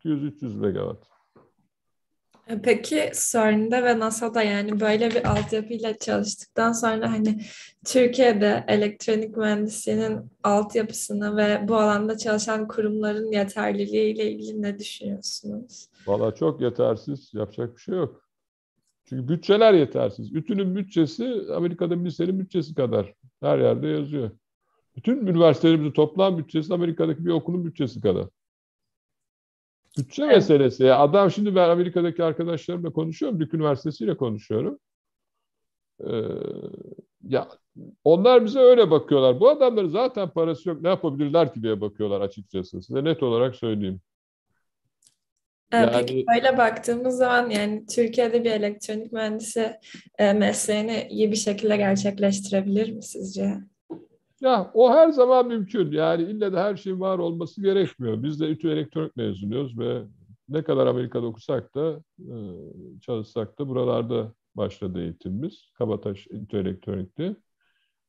200-300 megawatt.
E, peki CERN'de ve NASA'da yani böyle bir altyapıyla çalıştıktan sonra hani Türkiye'de elektronik mühendisliğinin altyapısını ve bu alanda çalışan kurumların yeterliliği ile ilgili ne düşünüyorsunuz?
Valla çok yetersiz. Yapacak bir şey yok. Çünkü bütçeler yetersiz. Ütünün bütçesi Amerika'da senin bütçesi kadar. Her yerde yazıyor. Bütün üniversitelerimizin toplam bütçesi Amerika'daki bir okulun bütçesi kadar. Bütçe evet. meselesi. adam şimdi ben Amerika'daki arkadaşlarımla konuşuyorum. Duke üniversitesiyle konuşuyorum. Ee, ya onlar bize öyle bakıyorlar. Bu adamların zaten parası yok. Ne yapabilirler ki diye bakıyorlar açıkçası. Size net olarak söyleyeyim. Ee, yani... Peki böyle
baktığımız zaman yani Türkiye'de bir elektronik mühendisi e, mesleğini iyi bir şekilde gerçekleştirebilir mi sizce?
Ya o her zaman mümkün. Yani illa da her şeyin var olması gerekmiyor. Biz de ütü elektronik mezunuyuz ve ne kadar Amerika'da okusak da e, çalışsak da buralarda başladı eğitimimiz. Kabataş ütü elektronikti.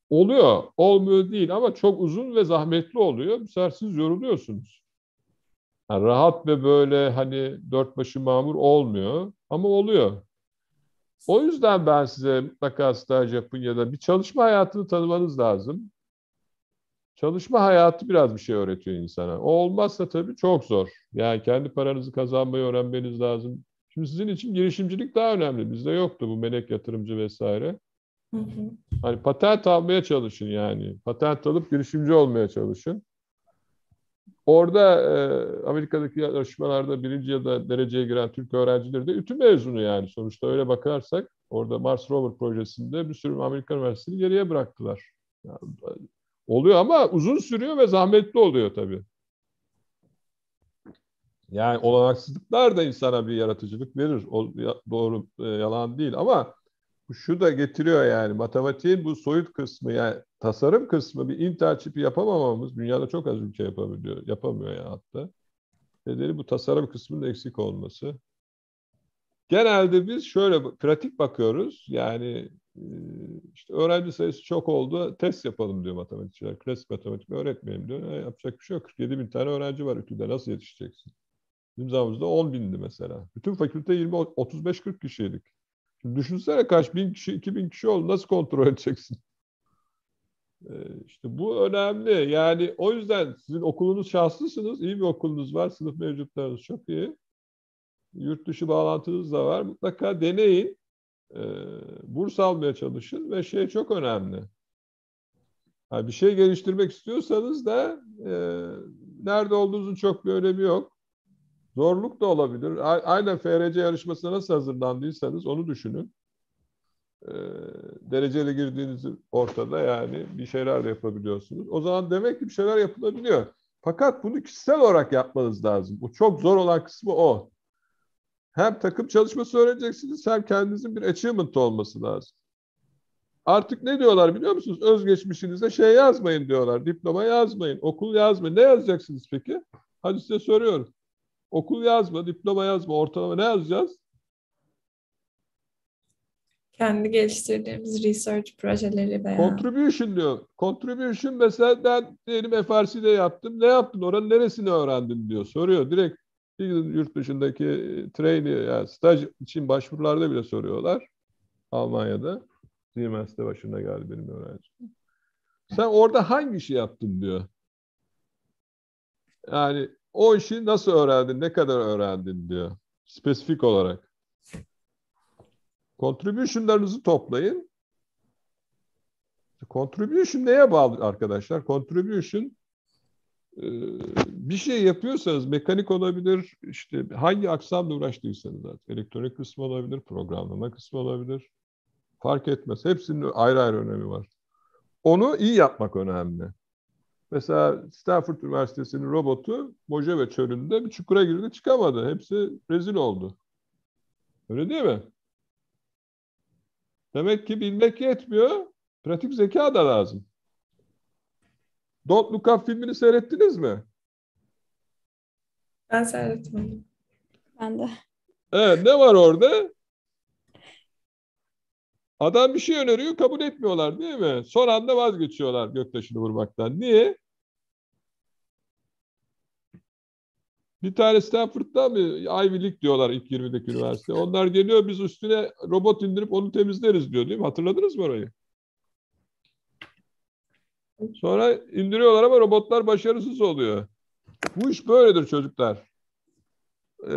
Oluyor, olmuyor değil ama çok uzun ve zahmetli oluyor. Bu sefer siz yoruluyorsunuz. Yani rahat ve böyle hani dört başı mamur olmuyor ama oluyor. O yüzden ben size mutlaka staj yapın ya da bir çalışma hayatını tanımanız lazım. Çalışma hayatı biraz bir şey öğretiyor insana. O olmazsa tabii çok zor. Yani kendi paranızı kazanmayı öğrenmeniz lazım. Şimdi sizin için girişimcilik daha önemli. Bizde yoktu bu melek yatırımcı vesaire. Hı hı. Hani patent almaya çalışın yani. Patent alıp girişimci olmaya çalışın. Orada e, Amerika'daki yarışmalarda birinci ya da dereceye giren Türk öğrencileri de ütü mezunu yani. Sonuçta öyle bakarsak orada Mars Rover projesinde bir sürü Amerikan Üniversitesi'ni geriye bıraktılar. Yani, Oluyor ama uzun sürüyor ve zahmetli oluyor tabii. Yani olanaksızlıklar da insana bir yaratıcılık verir. O doğru e, yalan değil ama şu da getiriyor yani matematiğin bu soyut kısmı yani tasarım kısmı bir inter çipi yapamamamız dünyada çok az ülke yapabiliyor. Yapamıyor ya hatta. Nedeni bu tasarım kısmının eksik olması. Genelde biz şöyle pratik bakıyoruz. Yani e, işte öğrenci sayısı çok oldu. Test yapalım diyor matematikçiler. Klasik matematik öğretmeyelim diyor. Ya, e, yapacak bir şey yok. 47 bin tane öğrenci var ülkede. Nasıl yetişeceksin? Bizim zamanımızda 10 bindi mesela. Bütün fakülte 20, 35-40 kişiydik. Şimdi düşünsene kaç bin kişi, 2000 kişi oldu. Nasıl kontrol [laughs] edeceksin? E, işte bu önemli. Yani o yüzden sizin okulunuz şanslısınız. İyi bir okulunuz var. Sınıf mevcutlarınız çok iyi yurt dışı bağlantınız da var. Mutlaka deneyin. E, burs almaya çalışın ve şey çok önemli. Yani bir şey geliştirmek istiyorsanız da e, nerede olduğunuzun çok bir önemi yok. Zorluk da olabilir. Aynen FRC yarışmasına nasıl hazırlandıysanız onu düşünün. E, ee, dereceli girdiğiniz ortada yani bir şeyler de yapabiliyorsunuz. O zaman demek ki bir şeyler yapılabiliyor. Fakat bunu kişisel olarak yapmanız lazım. Bu çok zor olan kısmı o hem takım çalışması öğreneceksiniz hem kendinizin bir achievement olması lazım. Artık ne diyorlar biliyor musunuz? Özgeçmişinize şey yazmayın diyorlar. Diploma yazmayın, okul yazmayın. Ne yazacaksınız peki? Hadi size soruyorum. Okul yazma, diploma yazma, ortalama ne yazacağız?
Kendi geliştirdiğimiz research projeleri beyan.
Contribution diyor. Contribution mesela ben diyelim FRC'de yaptım. Ne yaptın? Oranın neresini öğrendin diyor. Soruyor direkt. Bir yurt dışındaki trainee, yani staj için başvurularda bile soruyorlar. Almanya'da. Siemens'te başında geldi benim öğrencim. Sen orada hangi işi yaptın diyor. Yani o işi nasıl öğrendin, ne kadar öğrendin diyor. Spesifik olarak. Contribution'larınızı toplayın. Contribution neye bağlı arkadaşlar? Contribution ee, bir şey yapıyorsanız mekanik olabilir, işte hangi aksamla uğraştıysanız artık elektronik kısmı olabilir, programlama kısmı olabilir. Fark etmez. Hepsinin ayrı ayrı önemi var. Onu iyi yapmak önemli. Mesela Stanford Üniversitesi'nin robotu Mojave çölünde bir çukura girdi çıkamadı. Hepsi rezil oldu. Öyle değil mi? Demek ki bilmek yetmiyor. Pratik zeka da lazım. Don't Look Up filmini seyrettiniz mi? Ben seyretmedim. Ben de. Evet ne var orada? Adam bir şey öneriyor kabul etmiyorlar değil mi? Son anda vazgeçiyorlar göktaşını vurmaktan. Niye? Bir tane Stanford'da mı Ivy League diyorlar ilk 20'deki üniversite. Onlar geliyor biz üstüne robot indirip onu temizleriz diyor değil mi? Hatırladınız mı orayı? Sonra indiriyorlar ama robotlar başarısız oluyor. Bu iş böyledir çocuklar. Ee,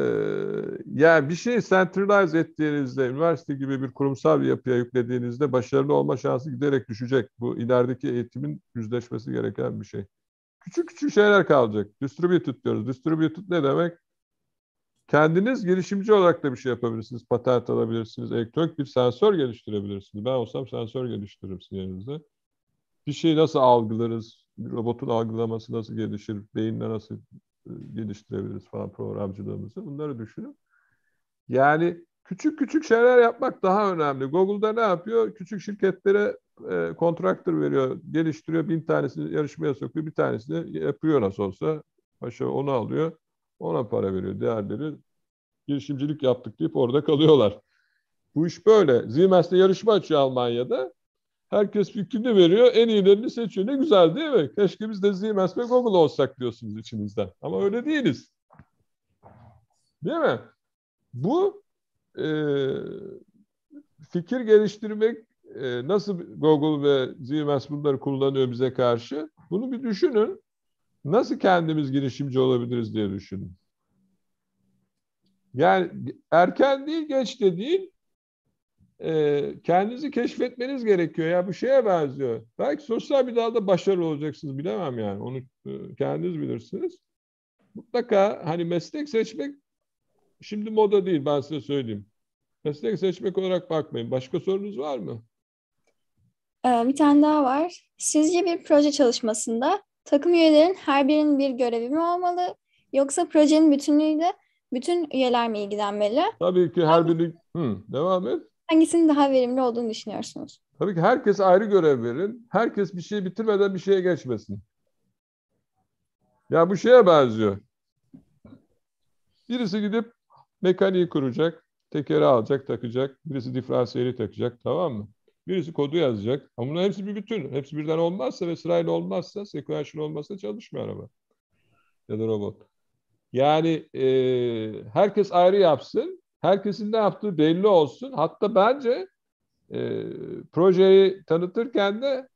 yani bir şey centralize ettiğinizde, üniversite gibi bir kurumsal bir yapıya yüklediğinizde başarılı olma şansı giderek düşecek. Bu ilerideki eğitimin yüzleşmesi gereken bir şey. Küçük küçük şeyler kalacak. Distributed diyoruz. Distributed ne demek? Kendiniz girişimci olarak da bir şey yapabilirsiniz. Patent alabilirsiniz. Elektronik bir sensör geliştirebilirsiniz. Ben olsam sensör geliştiririm sizin bir şeyi nasıl algılarız, robotun algılaması nasıl gelişir, beyinle nasıl e, geliştirebiliriz falan programcılığımızı bunları düşünün. yani küçük küçük şeyler yapmak daha önemli. Google'da ne yapıyor? Küçük şirketlere e, kontraktör veriyor, geliştiriyor, bin tanesini yarışmaya sokuyor, bir tanesini yapıyor nasıl olsa. Paşa onu alıyor, ona para veriyor. Diğerleri girişimcilik yaptık deyip orada kalıyorlar. Bu iş böyle. Siemens'te yarışma açıyor Almanya'da. Herkes fikrini veriyor, en iyilerini seçiyor. Ne güzel değil mi? Keşke biz de Siemens ve Google olsak diyorsunuz içinizden. Ama öyle değiliz. Değil mi? Bu e, fikir geliştirmek e, nasıl Google ve Siemens bunları kullanıyor bize karşı? Bunu bir düşünün. Nasıl kendimiz girişimci olabiliriz diye düşünün. Yani erken değil, geç de değil, e, kendinizi keşfetmeniz gerekiyor. Ya bu şeye benziyor. Belki sosyal bir dalda başarılı olacaksınız bilemem yani. Onu e, kendiniz bilirsiniz. Mutlaka hani meslek seçmek şimdi moda değil ben size söyleyeyim. Meslek seçmek olarak bakmayın. Başka sorunuz var mı?
Ee, bir tane daha var. Sizce bir proje çalışmasında takım üyelerin her birinin bir görevi mi olmalı? Yoksa projenin bütünlüğüyle bütün üyeler mi ilgilenmeli?
Tabii ki her biri... Hı, devam et
hangisinin daha verimli olduğunu düşünüyorsunuz?
Tabii ki herkes ayrı görev verin. Herkes bir şey bitirmeden bir şeye geçmesin. Ya bu şeye benziyor. Birisi gidip mekaniği kuracak, tekeri alacak, takacak. Birisi diferansiyeli takacak, tamam mı? Birisi kodu yazacak. Ama bunların hepsi bir bütün. Hepsi birden olmazsa ve sırayla olmazsa, sequential olmazsa çalışmıyor araba. Ya da robot. Yani e, herkes ayrı yapsın. Herkesin ne yaptığı belli olsun. Hatta bence e, projeyi tanıtırken de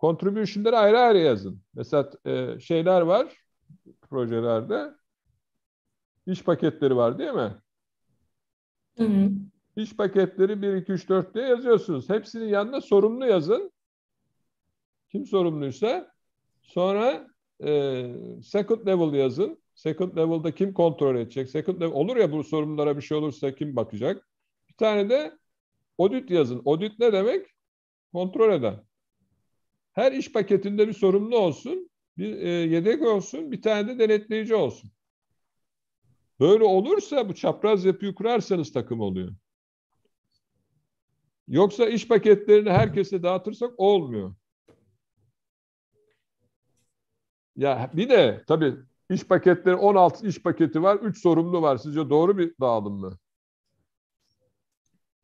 contribution'ları ayrı ayrı yazın. Mesela e, şeyler var projelerde. İş paketleri var değil mi? Hı hı. İş paketleri 1, 2, 3, 4 diye yazıyorsunuz. Hepsinin yanına sorumlu yazın. Kim sorumluysa. Sonra e, second level yazın. Second level'da kim kontrol edecek? Second level olur ya bu sorumlulara bir şey olursa kim bakacak? Bir tane de audit yazın. Audit ne demek? Kontrol eden. Her iş paketinde bir sorumlu olsun, bir e, yedek olsun, bir tane de denetleyici olsun. Böyle olursa bu çapraz yapıyı kurarsanız takım oluyor. Yoksa iş paketlerini herkese dağıtırsak olmuyor. Ya bir de tabii İş paketleri 16 iş paketi var. 3 sorumlu var. Sizce doğru bir dağılım mı?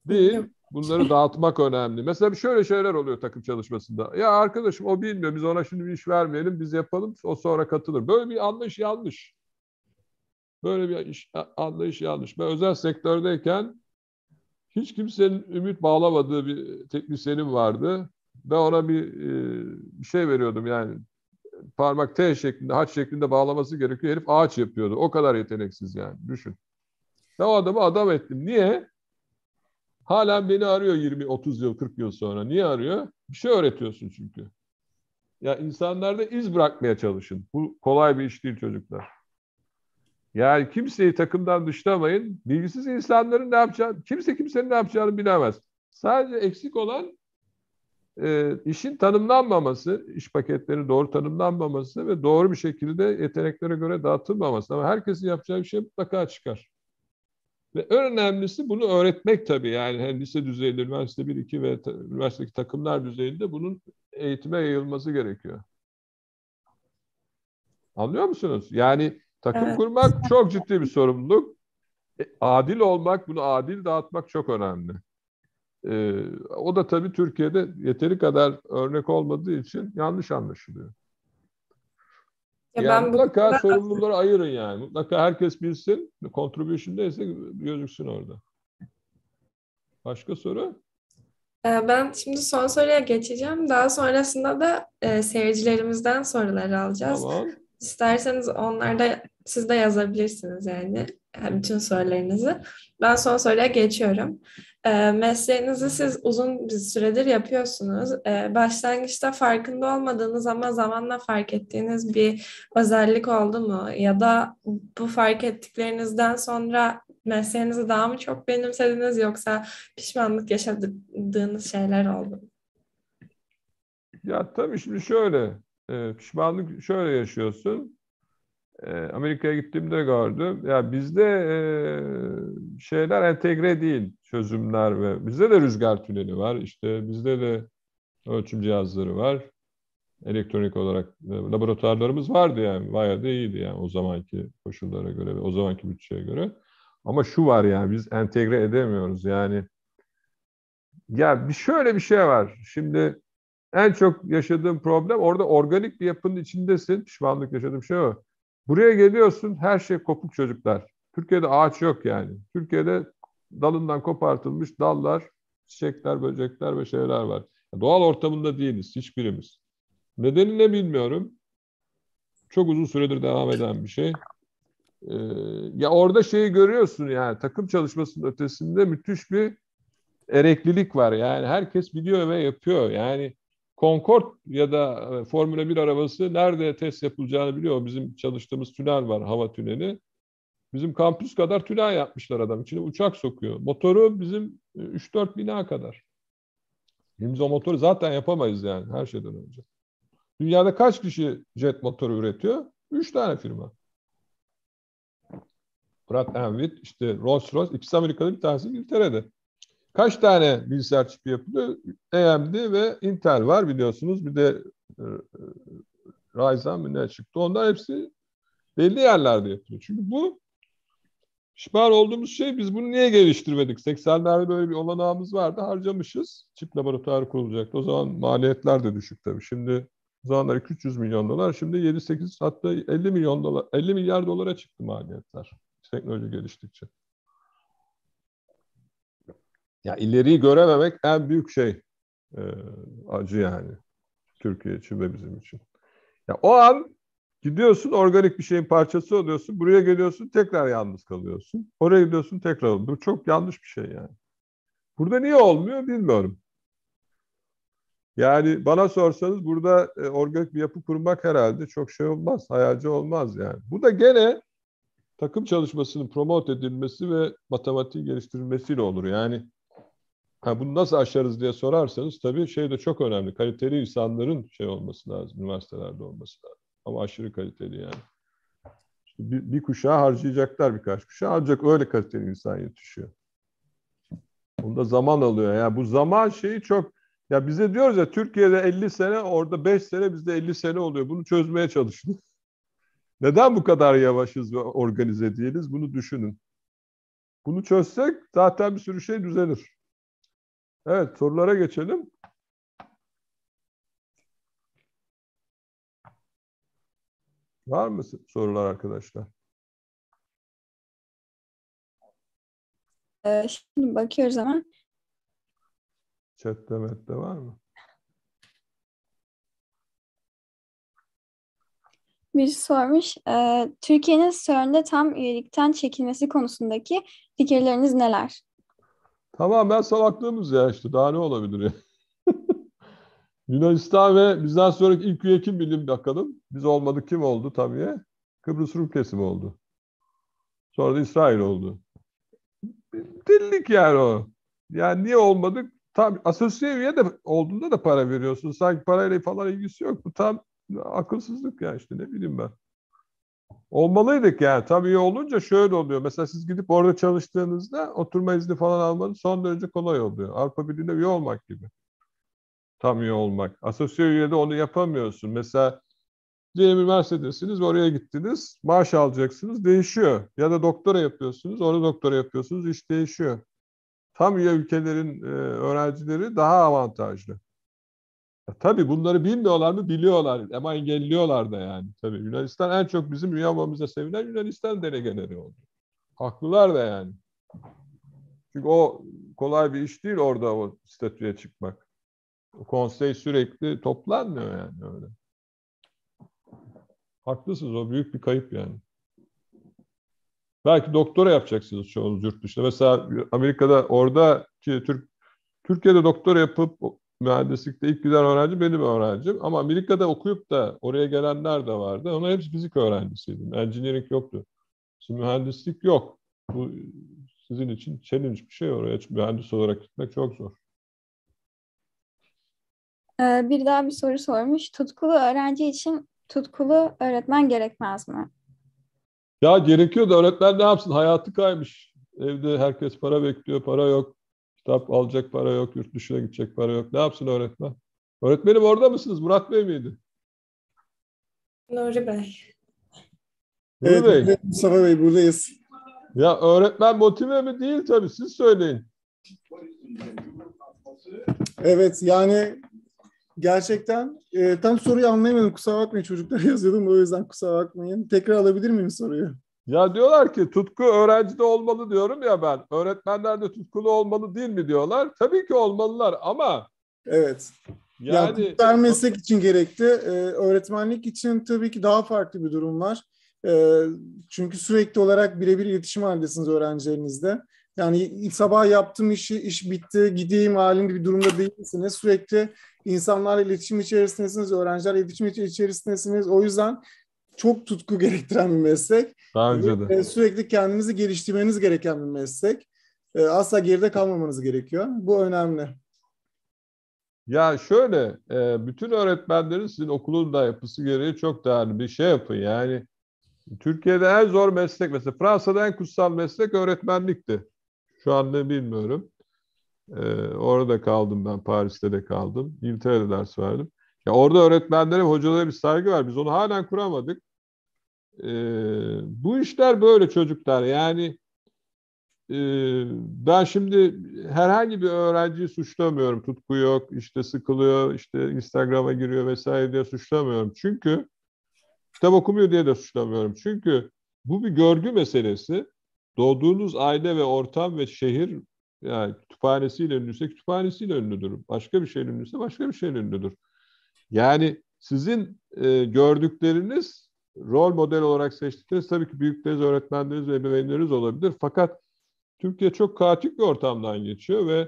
Değil. Bunları [laughs] dağıtmak önemli. Mesela şöyle şeyler oluyor takım çalışmasında. Ya arkadaşım o bilmiyor. Biz ona şimdi bir iş vermeyelim. Biz yapalım. O sonra katılır. Böyle bir anlayış yanlış. Böyle bir iş, anlayış yanlış. Ben özel sektördeyken hiç kimsenin ümit bağlamadığı bir teknisyenim vardı. Ben ona bir, e, bir şey veriyordum yani parmak T şeklinde, haç şeklinde bağlaması gerekiyor. Herif ağaç yapıyordu. O kadar yeteneksiz yani. Düşün. Ya o adamı adam ettim. Niye? Halen beni arıyor 20, 30 yıl, 40 yıl sonra. Niye arıyor? Bir şey öğretiyorsun çünkü. Ya insanlarda iz bırakmaya çalışın. Bu kolay bir iş değil çocuklar. Yani kimseyi takımdan dışlamayın. Bilgisiz insanların ne yapacağını, kimse kimsenin ne yapacağını bilemez. Sadece eksik olan e, işin tanımlanmaması, iş paketleri doğru tanımlanmaması ve doğru bir şekilde yeteneklere göre dağıtılmaması. Ama herkesin yapacağı bir şey mutlaka çıkar. Ve en önemlisi bunu öğretmek tabii. Yani hem lise düzeyinde, üniversite 1, 2 ve ta, üniversitedeki takımlar düzeyinde bunun eğitime yayılması gerekiyor. Anlıyor musunuz? Yani takım evet. kurmak çok ciddi bir sorumluluk. E, adil olmak, bunu adil dağıtmak çok önemli. E, o da tabii Türkiye'de yeteri kadar örnek olmadığı için yanlış anlaşılıyor. Ya yani ben mutlaka bu... sorumluları ayırın yani. Mutlaka herkes bilsin. Contribution'daysa gözüksün orada. Başka soru?
Ee, ben şimdi son soruya geçeceğim. Daha sonrasında da e, seyircilerimizden sorular alacağız. Tamam. İsterseniz onlarda siz de yazabilirsiniz yani bütün sorularınızı. Ben son soruya geçiyorum. E, mesleğinizi siz uzun bir süredir yapıyorsunuz. E, başlangıçta farkında olmadığınız ama zamanla fark ettiğiniz bir özellik oldu mu? Ya da bu fark ettiklerinizden sonra mesleğinizi daha mı çok benimsediniz yoksa pişmanlık yaşadığınız şeyler oldu mu?
Ya tabii şimdi şöyle, e, pişmanlık şöyle yaşıyorsun. Ee, Amerika'ya gittiğimde gördüm. Ya bizde şeyler entegre değil çözümler ve bizde de rüzgar tüneli var. İşte bizde de ölçüm cihazları var. Elektronik olarak e, laboratuvarlarımız vardı yani. Bayağı da iyiydi yani o zamanki koşullara göre o zamanki bütçeye göre. Ama şu var yani biz entegre edemiyoruz yani. Ya bir şöyle bir şey var. Şimdi en çok yaşadığım problem orada organik bir yapının içindesin. Pişmanlık yaşadığım şey o. Buraya geliyorsun her şey kopuk çocuklar. Türkiye'de ağaç yok yani. Türkiye'de dalından kopartılmış dallar, çiçekler, böcekler ve şeyler var. Doğal ortamında değiliz hiçbirimiz. Nedeni ne bilmiyorum. Çok uzun süredir devam eden bir şey. Ee, ya orada şeyi görüyorsun yani takım çalışmasının ötesinde müthiş bir ereklilik var. Yani herkes biliyor ve yapıyor. Yani Concorde ya da e, Formula 1 arabası nerede test yapılacağını biliyor. Bizim çalıştığımız tünel var, hava tüneli. Bizim kampüs kadar tünel yapmışlar adam. İçine uçak sokuyor. Motoru bizim 3-4 e, bina kadar. Biz o motoru zaten yapamayız yani her şeyden önce. Dünyada kaç kişi jet motoru üretiyor? 3 tane firma. Pratt Whitney, işte Rolls Royce, ikisi Amerika'da bir tanesi İngiltere'de. Kaç tane bilgisayar çipi yapılıyor? AMD ve Intel var biliyorsunuz. Bir de e, e, Ryzen mi ne çıktı? Onlar hepsi belli yerlerde yapılıyor. Çünkü bu şişman olduğumuz şey biz bunu niye geliştirmedik? 80'lerde böyle bir olanağımız vardı. Harcamışız. Çip laboratuvarı kurulacaktı. O zaman maliyetler de düşük tabii. Şimdi o zamanlar 300 milyon dolar. Şimdi 7-8 hatta 50 milyon dolar, 50 milyar dolara çıktı maliyetler. Teknoloji geliştikçe. Ya ileriyi görememek en büyük şey e, acı yani Türkiye için ve bizim için. Ya o an gidiyorsun organik bir şeyin parçası oluyorsun. Buraya geliyorsun tekrar yalnız kalıyorsun. Oraya gidiyorsun tekrar oluyor. Bu çok yanlış bir şey yani. Burada niye olmuyor bilmiyorum. Yani bana sorsanız burada e, organik bir yapı kurmak herhalde çok şey olmaz, hayalci olmaz yani. Bu da gene takım çalışmasının promote edilmesi ve matematiğin geliştirilmesiyle olur. Yani Ha, bunu nasıl aşarız diye sorarsanız tabii şey de çok önemli. Kaliteli insanların şey olması lazım, üniversitelerde olması lazım. Ama aşırı kaliteli yani. İşte bir, bir kuşağı harcayacaklar birkaç kuşağı. Ancak öyle kaliteli insan yetişiyor. Bunda zaman alıyor. Yani bu zaman şeyi çok... Ya bize diyoruz ya Türkiye'de 50 sene, orada 5 sene, bizde 50 sene oluyor. Bunu çözmeye çalışın. [laughs] Neden bu kadar yavaşız ve organize değiliz? Bunu düşünün. Bunu çözsek zaten bir sürü şey düzelir. Evet sorulara geçelim. Var mı sorular arkadaşlar?
Ee, şimdi bakıyoruz ama.
Chat'te mette var mı?
Bir sormuş. Ee, Türkiye'nin CERN'de tam üyelikten çekilmesi konusundaki fikirleriniz neler?
Tamam, ben salaklığımız ya işte. Daha ne olabilir ya? [laughs] Yunanistan ve bizden sonraki ilk üye kim bildim bakalım. Biz olmadık kim oldu tabii. Kıbrıs Rum kesimi oldu. Sonra da İsrail oldu. Dillik yani o. Yani niye olmadık? Tam asosiye üye de olduğunda da para veriyorsun. Sanki parayla falan ilgisi yok. Bu tam akılsızlık ya işte ne bileyim ben. Olmalıydık yani. Tabii iyi olunca şöyle oluyor. Mesela siz gidip orada çalıştığınızda oturma izni falan almanız son derece kolay oluyor. Avrupa birliğinde üye olmak gibi. Tam üye olmak. Asosiye üyede onu yapamıyorsun. Mesela diyelim üniversitedesiniz, oraya gittiniz, maaş alacaksınız, değişiyor. Ya da doktora yapıyorsunuz, orada doktora yapıyorsunuz, iş değişiyor. Tam üye ülkelerin e, öğrencileri daha avantajlı. E, tabii bunları bilmiyorlar mı? Biliyorlar ama engelliyorlar da yani. Tabii Yunanistan en çok bizim üye sevilen sevinen Yunanistan delegeleri oldu. Haklılar da yani. Çünkü o kolay bir iş değil orada o statüye çıkmak. O konsey sürekli toplanmıyor yani öyle. Haklısınız o büyük bir kayıp yani. Belki doktora yapacaksınız çoğunuz yurt dışında. Mesela Amerika'da oradaki Türk Türkiye'de doktora yapıp mühendislikte ilk giden öğrenci benim öğrencim. Ama Amerika'da okuyup da oraya gelenler de vardı. Onlar hepsi fizik öğrencisiydi. Engineering yoktu. Şimdi mühendislik yok. Bu sizin için challenge bir şey. Oraya mühendis olarak gitmek çok zor.
Ee, bir daha bir soru sormuş. Tutkulu öğrenci için tutkulu öğretmen gerekmez mi?
Ya gerekiyor da öğretmen ne yapsın? Hayatı kaymış. Evde herkes para bekliyor, para yok. Kitap alacak para yok, yurt dışına gidecek para yok. Ne yapsın öğretmen? Öğretmenim orada mısınız? Murat Bey miydi?
Nuri Bey.
Nuri evet, Bey. Mustafa Bey buradayız. Ya öğretmen motive mi değil tabii siz söyleyin.
Evet yani gerçekten e, tam soruyu anlayamadım. Kusura bakmayın çocuklar [laughs] yazıyordum o yüzden kusura bakmayın. Tekrar alabilir miyim soruyu?
Ya diyorlar ki tutku öğrencide olmalı diyorum ya ben. Öğretmenler de tutkulu olmalı değil mi diyorlar. Tabii ki olmalılar ama Evet. Yani,
yani meslek için gerekti Ee, öğretmenlik için tabii ki daha farklı bir durum var. Ee, çünkü sürekli olarak birebir iletişim halindesiniz öğrencilerinizle. Yani sabah yaptığım işi, iş bitti, gideyim halinde bir durumda değilsiniz. Sürekli insanlarla iletişim içerisindesiniz, öğrencilerle iletişim içerisindesiniz. O yüzden çok tutku gerektiren bir meslek. Bence de. Sürekli kendinizi geliştirmeniz gereken bir meslek. Ee, asla geride kalmamanız gerekiyor. Bu önemli.
Ya şöyle, e, bütün öğretmenlerin sizin okulun da yapısı gereği çok değerli bir şey yapın. Yani Türkiye'de en zor meslek mesela Fransa'da en kutsal meslek öğretmenlikti. Şu an ne bilmiyorum. Ee, orada kaldım ben, Paris'te de kaldım. İngiltere'de ders verdim. Ya orada öğretmenlere, hocalara bir saygı var. Biz onu halen kuramadık. Ee, bu işler böyle çocuklar. Yani e, ben şimdi herhangi bir öğrenciyi suçlamıyorum. Tutku yok, işte sıkılıyor, işte Instagram'a giriyor vesaire diye suçlamıyorum. Çünkü kitap okumuyor diye de suçlamıyorum. Çünkü bu bir görgü meselesi. Doğduğunuz aile ve ortam ve şehir yani kütüphanesiyle ünlüyse kütüphanesiyle ünlüdür. Başka bir şeyle ünlüyse başka bir şeyle ünlüdür. Yani sizin e, gördükleriniz rol model olarak seçtikleriniz tabii ki büyükleriniz, öğretmenleriniz ve ebeveynleriniz olabilir. Fakat Türkiye çok kaotik bir ortamdan geçiyor ve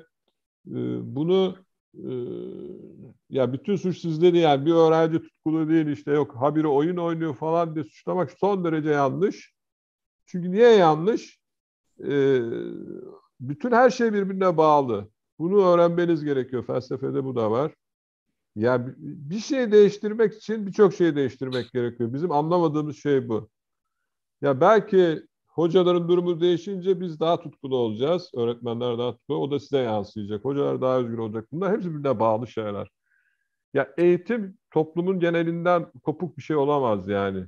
e, bunu e, ya bütün suç sizleri yani bir öğrenci tutkulu değil işte yok habire oyun oynuyor falan diye suçlamak son derece yanlış. Çünkü niye yanlış? E, bütün her şey birbirine bağlı. Bunu öğrenmeniz gerekiyor. Felsefede bu da var. Ya bir şey değiştirmek için birçok şeyi değiştirmek gerekiyor. Bizim anlamadığımız şey bu. Ya belki hocaların durumu değişince biz daha tutkulu olacağız. Öğretmenler daha tutkulu. O da size yansıyacak. Hocalar daha özgür olacak. Bunlar hepsi birbirine bağlı şeyler. Ya eğitim toplumun genelinden kopuk bir şey olamaz yani.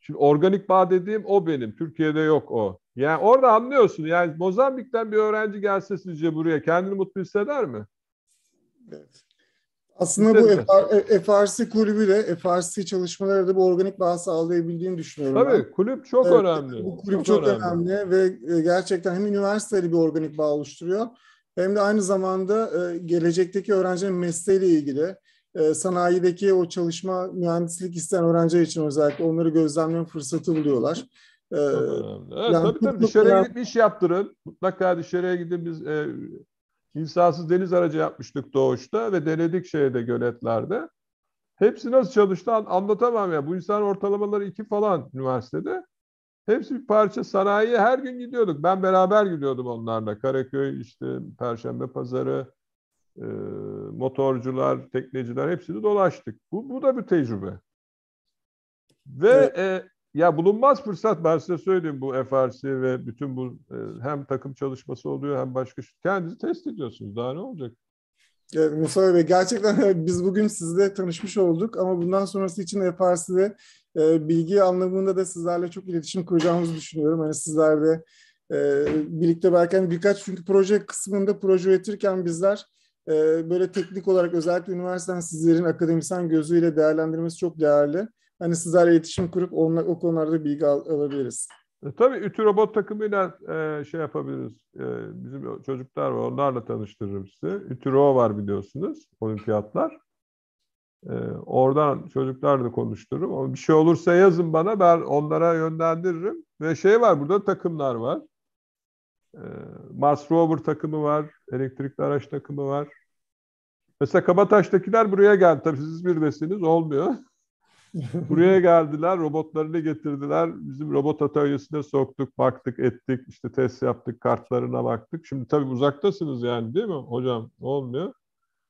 Şimdi organik bağ dediğim o benim. Türkiye'de yok o. Yani orada anlıyorsun. Yani Mozambik'ten bir öğrenci gelse sizce buraya kendini mutlu hisseder mi? Evet.
Aslında bu FRC e, kulübü de FRC çalışmaları da bu organik bağ sağlayabildiğini düşünüyorum. Tabii ben. kulüp çok evet, önemli. Bu kulüp çok, çok önemli. önemli ve e, gerçekten hem üniversiteli bir organik bağ oluşturuyor hem de aynı zamanda e, gelecekteki öğrencinin mesleğiyle ilgili sanayideki o çalışma mühendislik isteyen öğrenci için özellikle onları gözlemleme fırsatı buluyorlar. Çok önemli. Evet, yani, tabii tabii dışarıya gidip
iş yaptırın. Mutlaka dışarıya gidin biz e, insansız deniz aracı yapmıştık doğuşta ve denedik şeyde göletlerde. Hepsi nasıl çalıştı anlatamam ya. Bu insan ortalamaları iki falan üniversitede. Hepsi bir parça sanayiye her gün gidiyorduk. Ben beraber gidiyordum onlarla. Karaköy işte Perşembe Pazarı, motorcular, tekneciler hepsini dolaştık. Bu, bu da bir tecrübe. Ve evet. e, ya bulunmaz fırsat ben size söyleyeyim bu FRC ve bütün bu e, hem takım çalışması oluyor hem başka şey. Kendinizi test ediyorsunuz daha ne olacak?
Mustafa Bey gerçekten [laughs] biz bugün sizle tanışmış olduk ama bundan sonrası için FRC'de e, bilgi anlamında da sizlerle çok iletişim kuracağımızı düşünüyorum. Hani sizlerle e, birlikte belki hani birkaç çünkü proje kısmında proje üretirken bizler e, böyle teknik olarak özellikle üniversiteden sizlerin akademisyen gözüyle değerlendirmesi çok değerli hani sizlerle iletişim kurup onunla, o konularda bilgi al, alabiliriz.
E, tabii Ütü Robot takımıyla e, şey yapabiliriz. E, bizim çocuklar var. Onlarla tanıştırırım sizi. Ütü var biliyorsunuz. Olimpiyatlar. E, oradan çocuklarla konuştururum. Ama bir şey olursa yazın bana. Ben onlara yönlendiririm. Ve şey var burada takımlar var. E, Mars Rover takımı var. Elektrikli araç takımı var. Mesela Kabataş'takiler buraya geldi. Tabii siz bir desiniz, Olmuyor. [laughs] Buraya geldiler, robotlarını getirdiler. Bizim robot atölyesine soktuk, baktık, ettik, işte test yaptık, kartlarına baktık. Şimdi tabii uzaktasınız yani değil mi hocam? Olmuyor.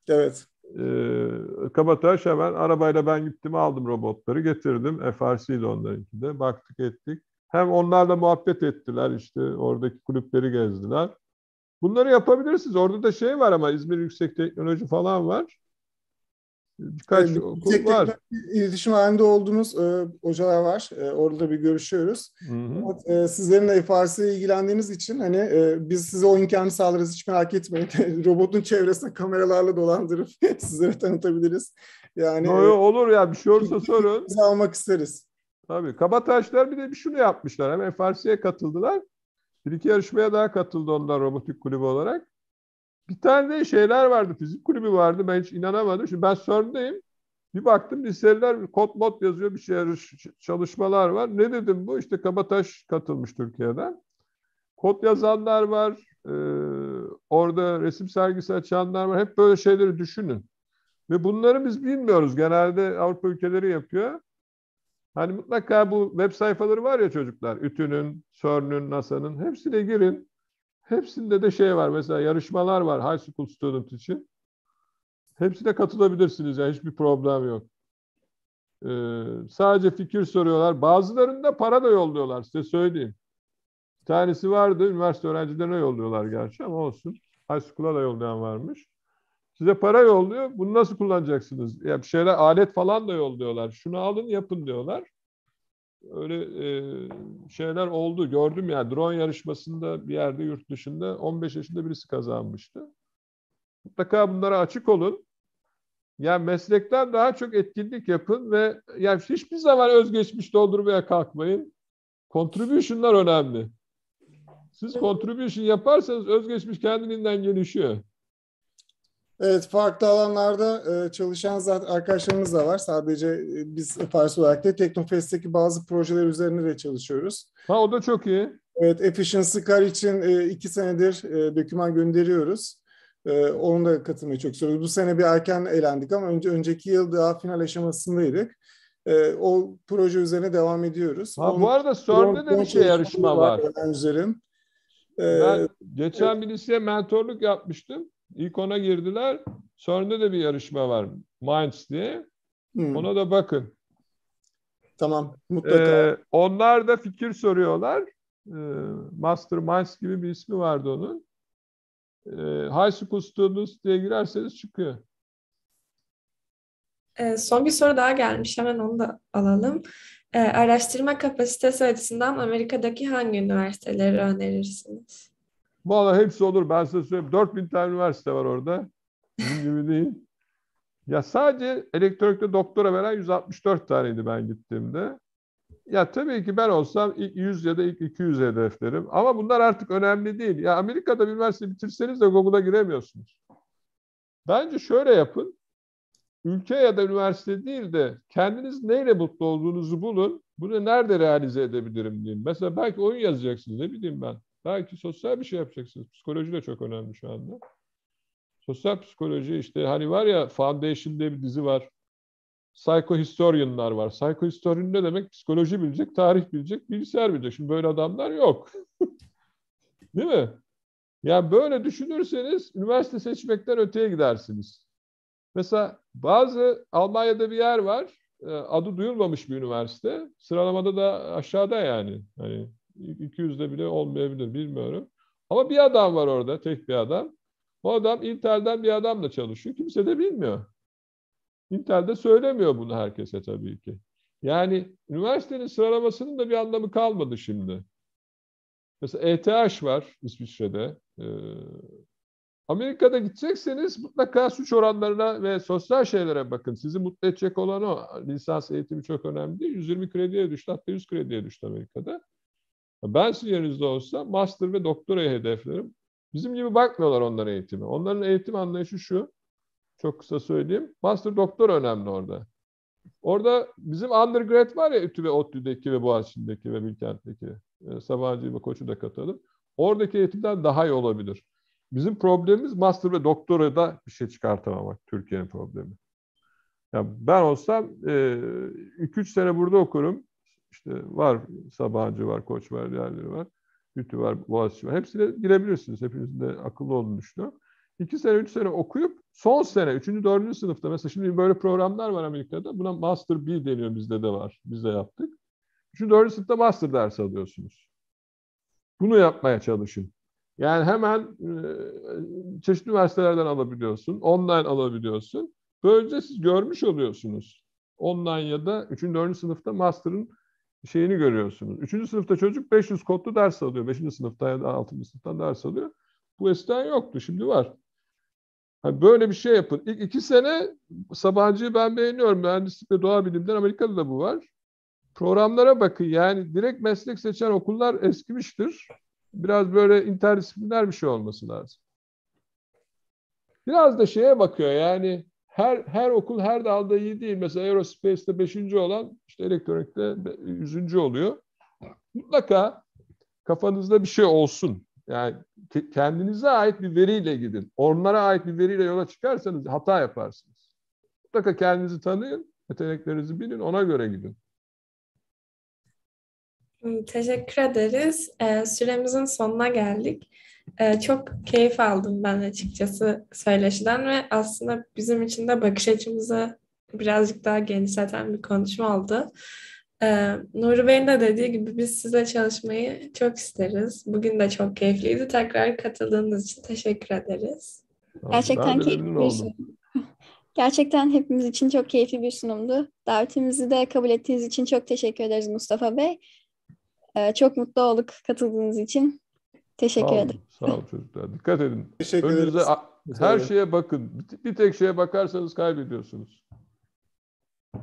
Evet. Ee, Kabataş hemen arabayla ben gittim aldım robotları getirdim. FRC'ydi onlarınki de. Baktık ettik. Hem onlarla muhabbet ettiler işte oradaki kulüpleri gezdiler. Bunları yapabilirsiniz. Orada da şey var ama İzmir Yüksek Teknoloji falan var birkaç yani, ee, okul tek var. İletişim halinde
olduğumuz e, hocalar var. E, orada bir görüşüyoruz. Ama, e, sizlerin de FRC'ye ilgilendiğiniz için hani e, biz size o imkanı sağlarız hiç merak etmeyin. [laughs] Robotun çevresine kameralarla dolandırıp [laughs] sizlere tanıtabiliriz. Yani no, e,
olur ya bir şey olursa sorun. Biz almak isteriz. Tabii. Kabataşlar bir de bir şunu yapmışlar. Hemen FRC'ye katıldılar. Bir iki yarışmaya daha katıldı onlar robotik kulübü olarak. Bir tane de şeyler vardı, fizik kulübü vardı. Ben hiç inanamadım. Şimdi ben CERN'deyim. Bir baktım liseler kod mod yazıyor bir şeyler çalışmalar var. Ne dedim bu? İşte Kabataş katılmış Türkiye'den. Kod yazanlar var. E, orada resim sergisi açanlar var. Hep böyle şeyleri düşünün. Ve bunları biz bilmiyoruz. Genelde Avrupa ülkeleri yapıyor. Hani mutlaka bu web sayfaları var ya çocuklar. ÜTÜ'nün, CERN'ün, NASA'nın hepsine girin. Hepsinde de şey var mesela yarışmalar var high school student için. Hepsine katılabilirsiniz yani hiçbir problem yok. Ee, sadece fikir soruyorlar. Bazılarında para da yolluyorlar size söyleyeyim. Bir tanesi vardı üniversite öğrencilerine yolluyorlar gerçi ama olsun. High school'a da yollayan varmış. Size para yolluyor. Bunu nasıl kullanacaksınız? Ya bir şeyler alet falan da yolluyorlar. Şunu alın yapın diyorlar öyle e, şeyler oldu. Gördüm yani drone yarışmasında bir yerde yurt dışında 15 yaşında birisi kazanmıştı. Mutlaka bunlara açık olun. Yani meslekten daha çok etkinlik yapın ve yani hiçbir zaman özgeçmiş doldurmaya kalkmayın. Contribution'lar önemli. Siz contribution yaparsanız özgeçmiş kendiliğinden gelişiyor.
Evet, farklı alanlarda e, çalışan zaten arkadaşlarımız da var. Sadece e, biz Fars olarak da Teknofest'teki bazı projeler üzerine de çalışıyoruz. Ha o da çok iyi. Evet, Efficiency Car için e, iki senedir e, döküman gönderiyoruz. onun da katılmayı çok istiyoruz. Bu sene bir erken elendik ama önce önceki yıl daha final aşamasındaydık. o proje üzerine devam ediyoruz. Ha, bu arada Sör'de de bir şey yarışma var. var.
Öğrencilerin.
Ben geçen
birisiyle mentorluk yapmıştım. İlk ona girdiler. Sonra da bir yarışma var. Minds diye. Hmm. Ona da bakın. Tamam. Mutlaka. Ee, onlar da fikir soruyorlar. Ee, Master Minds gibi bir ismi vardı onun. Ee, High School Students diye girerseniz çıkıyor.
Ee, son bir soru daha gelmiş. Hemen onu da alalım. Ee, araştırma kapasitesi açısından Amerika'daki hangi üniversiteleri önerirsiniz?
Valla hepsi olur. Ben size söyleyeyim. 4000 tane üniversite var orada. Bizim gibi değil. Ya sadece elektronikte doktora veren 164 taneydi ben gittiğimde. Ya tabii ki ben olsam ilk 100 ya da ilk 200 hedeflerim. Ama bunlar artık önemli değil. Ya Amerika'da bir üniversite bitirseniz de Google'a giremiyorsunuz. Bence şöyle yapın. Ülke ya da üniversite değil de kendiniz neyle mutlu olduğunuzu bulun. Bunu nerede realize edebilirim diyeyim. Mesela belki oyun yazacaksınız ne bileyim ben. Belki sosyal bir şey yapacaksınız. Psikoloji de çok önemli şu anda. Sosyal psikoloji işte hani var ya Foundation diye bir dizi var. Psikohistoryenler var. Psikohistoryen ne demek? Psikoloji bilecek, tarih bilecek, bilgisayar bilecek. Şimdi böyle adamlar yok. [laughs] Değil mi? Yani böyle düşünürseniz üniversite seçmekten öteye gidersiniz. Mesela bazı Almanya'da bir yer var. Ee, adı duyulmamış bir üniversite. Sıralamada da aşağıda yani. Hani 200'de bile olmayabilir bilmiyorum. Ama bir adam var orada, tek bir adam. Bu adam Intel'den bir adamla çalışıyor. Kimse de bilmiyor. Intel'de söylemiyor bunu herkese tabii ki. Yani üniversitenin sıralamasının da bir anlamı kalmadı şimdi. Mesela ETH var İsviçre'de. Ee, Amerika'da gidecekseniz mutlaka suç oranlarına ve sosyal şeylere bakın. Sizi mutlu edecek olan o. Lisans eğitimi çok önemli değil. 120 krediye düştü hatta 100 krediye düştü Amerika'da. Ben sizin yerinizde olsa master ve doktorayı hedeflerim. Bizim gibi bakmıyorlar onların eğitimi. Onların eğitim anlayışı şu. Çok kısa söyleyeyim. Master doktor önemli orada. Orada bizim undergrad var ya ÜTÜ ve ODTÜ'deki ve Boğaziçi'ndeki ve Bilkent'teki. E, Sabancı'yı ve Koç'u da katalım. Oradaki eğitimden daha iyi olabilir. Bizim problemimiz master ve doktora da bir şey çıkartamamak Türkiye'nin problemi. Yani ben olsam 2-3 e, sene burada okurum işte var Sabancı var, Koç var, yerleri var. Hütü var, Boğaziçi var. Hepsine girebilirsiniz. Hepinizin de akıllı olduğunu düşünüyorum. İki sene, üç sene okuyup son sene, üçüncü, dördüncü sınıfta mesela şimdi böyle programlar var Amerika'da. Buna Master B deniyor bizde de var. Biz de yaptık. Üçüncü, dördüncü sınıfta Master dersi alıyorsunuz. Bunu yapmaya çalışın. Yani hemen e, çeşitli üniversitelerden alabiliyorsun. Online alabiliyorsun. Böylece siz görmüş oluyorsunuz. Online ya da 3. 4. sınıfta master'ın şeyini görüyorsunuz. Üçüncü sınıfta çocuk 500 kodlu ders alıyor. Beşinci sınıfta ya da altıncı sınıftan ders alıyor. Bu eskiden yoktu, şimdi var. Hani böyle bir şey yapın. İlk iki sene Sabancı'yı ben beğeniyorum. Mühendislik ve doğa bilimden Amerika'da da bu var. Programlara bakın. Yani direkt meslek seçen okullar eskimiştir. Biraz böyle interdisipliner bir şey olması lazım. Biraz da şeye bakıyor yani her her okul her dalda iyi değil. Mesela Aerospace'te beşinci olan işte elektronikte yüzüncü oluyor. Mutlaka kafanızda bir şey olsun. Yani kendinize ait bir veriyle gidin. Onlara ait bir veriyle yola çıkarsanız hata yaparsınız. Mutlaka kendinizi tanıyın, yeteneklerinizi bilin, ona göre gidin.
Teşekkür ederiz. Ee, süremizin sonuna geldik. Ee, çok keyif aldım ben açıkçası söyleşiden ve aslında bizim için de bakış açımızı birazcık daha genişleten bir konuşma oldu. Ee, Nuri Bey'in de dediği gibi biz size çalışmayı çok isteriz. Bugün de çok keyifliydi. Tekrar katıldığınız için teşekkür ederiz. Gerçekten keyifli bir
[laughs] Gerçekten hepimiz için çok keyifli bir sunumdu. Davetimizi de kabul ettiğiniz için çok teşekkür ederiz Mustafa Bey. Ee, çok mutlu olduk katıldığınız için.
Teşekkür ederim. sağ olun çocuklar. Dikkat edin. Teşekkür Önünüze ederiz. her şeye bakın. Bir tek şeye bakarsanız kaybediyorsunuz.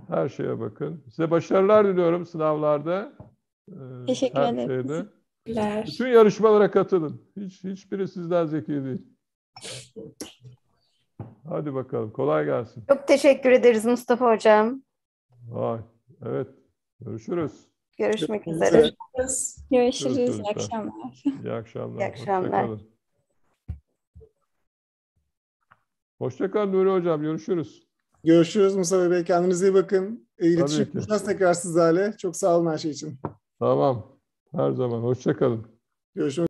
Her şeye bakın. Size başarılar diliyorum sınavlarda. Ee, teşekkür her ederim. Şeyde. Teşekkürler. Bütün yarışmalara katılın. Hiç hiçbiri sizden zeki değil. Hadi bakalım. Kolay gelsin.
Çok teşekkür ederiz Mustafa Hocam.
Vay. Evet. Görüşürüz. Görüşmek üzere. üzere. Görüşürüz. İyi akşamlar. İyi akşamlar. İyi akşamlar. Hoşçakalın. Hoşçakalın Nuri Hocam. Görüşürüz.
Görüşürüz Musa Bey. Kendinize iyi bakın. İletişim ki. kuracağız tekrar
sizlerle. Çok sağ olun her şey için. Tamam. Her zaman. Hoşçakalın. Görüşmek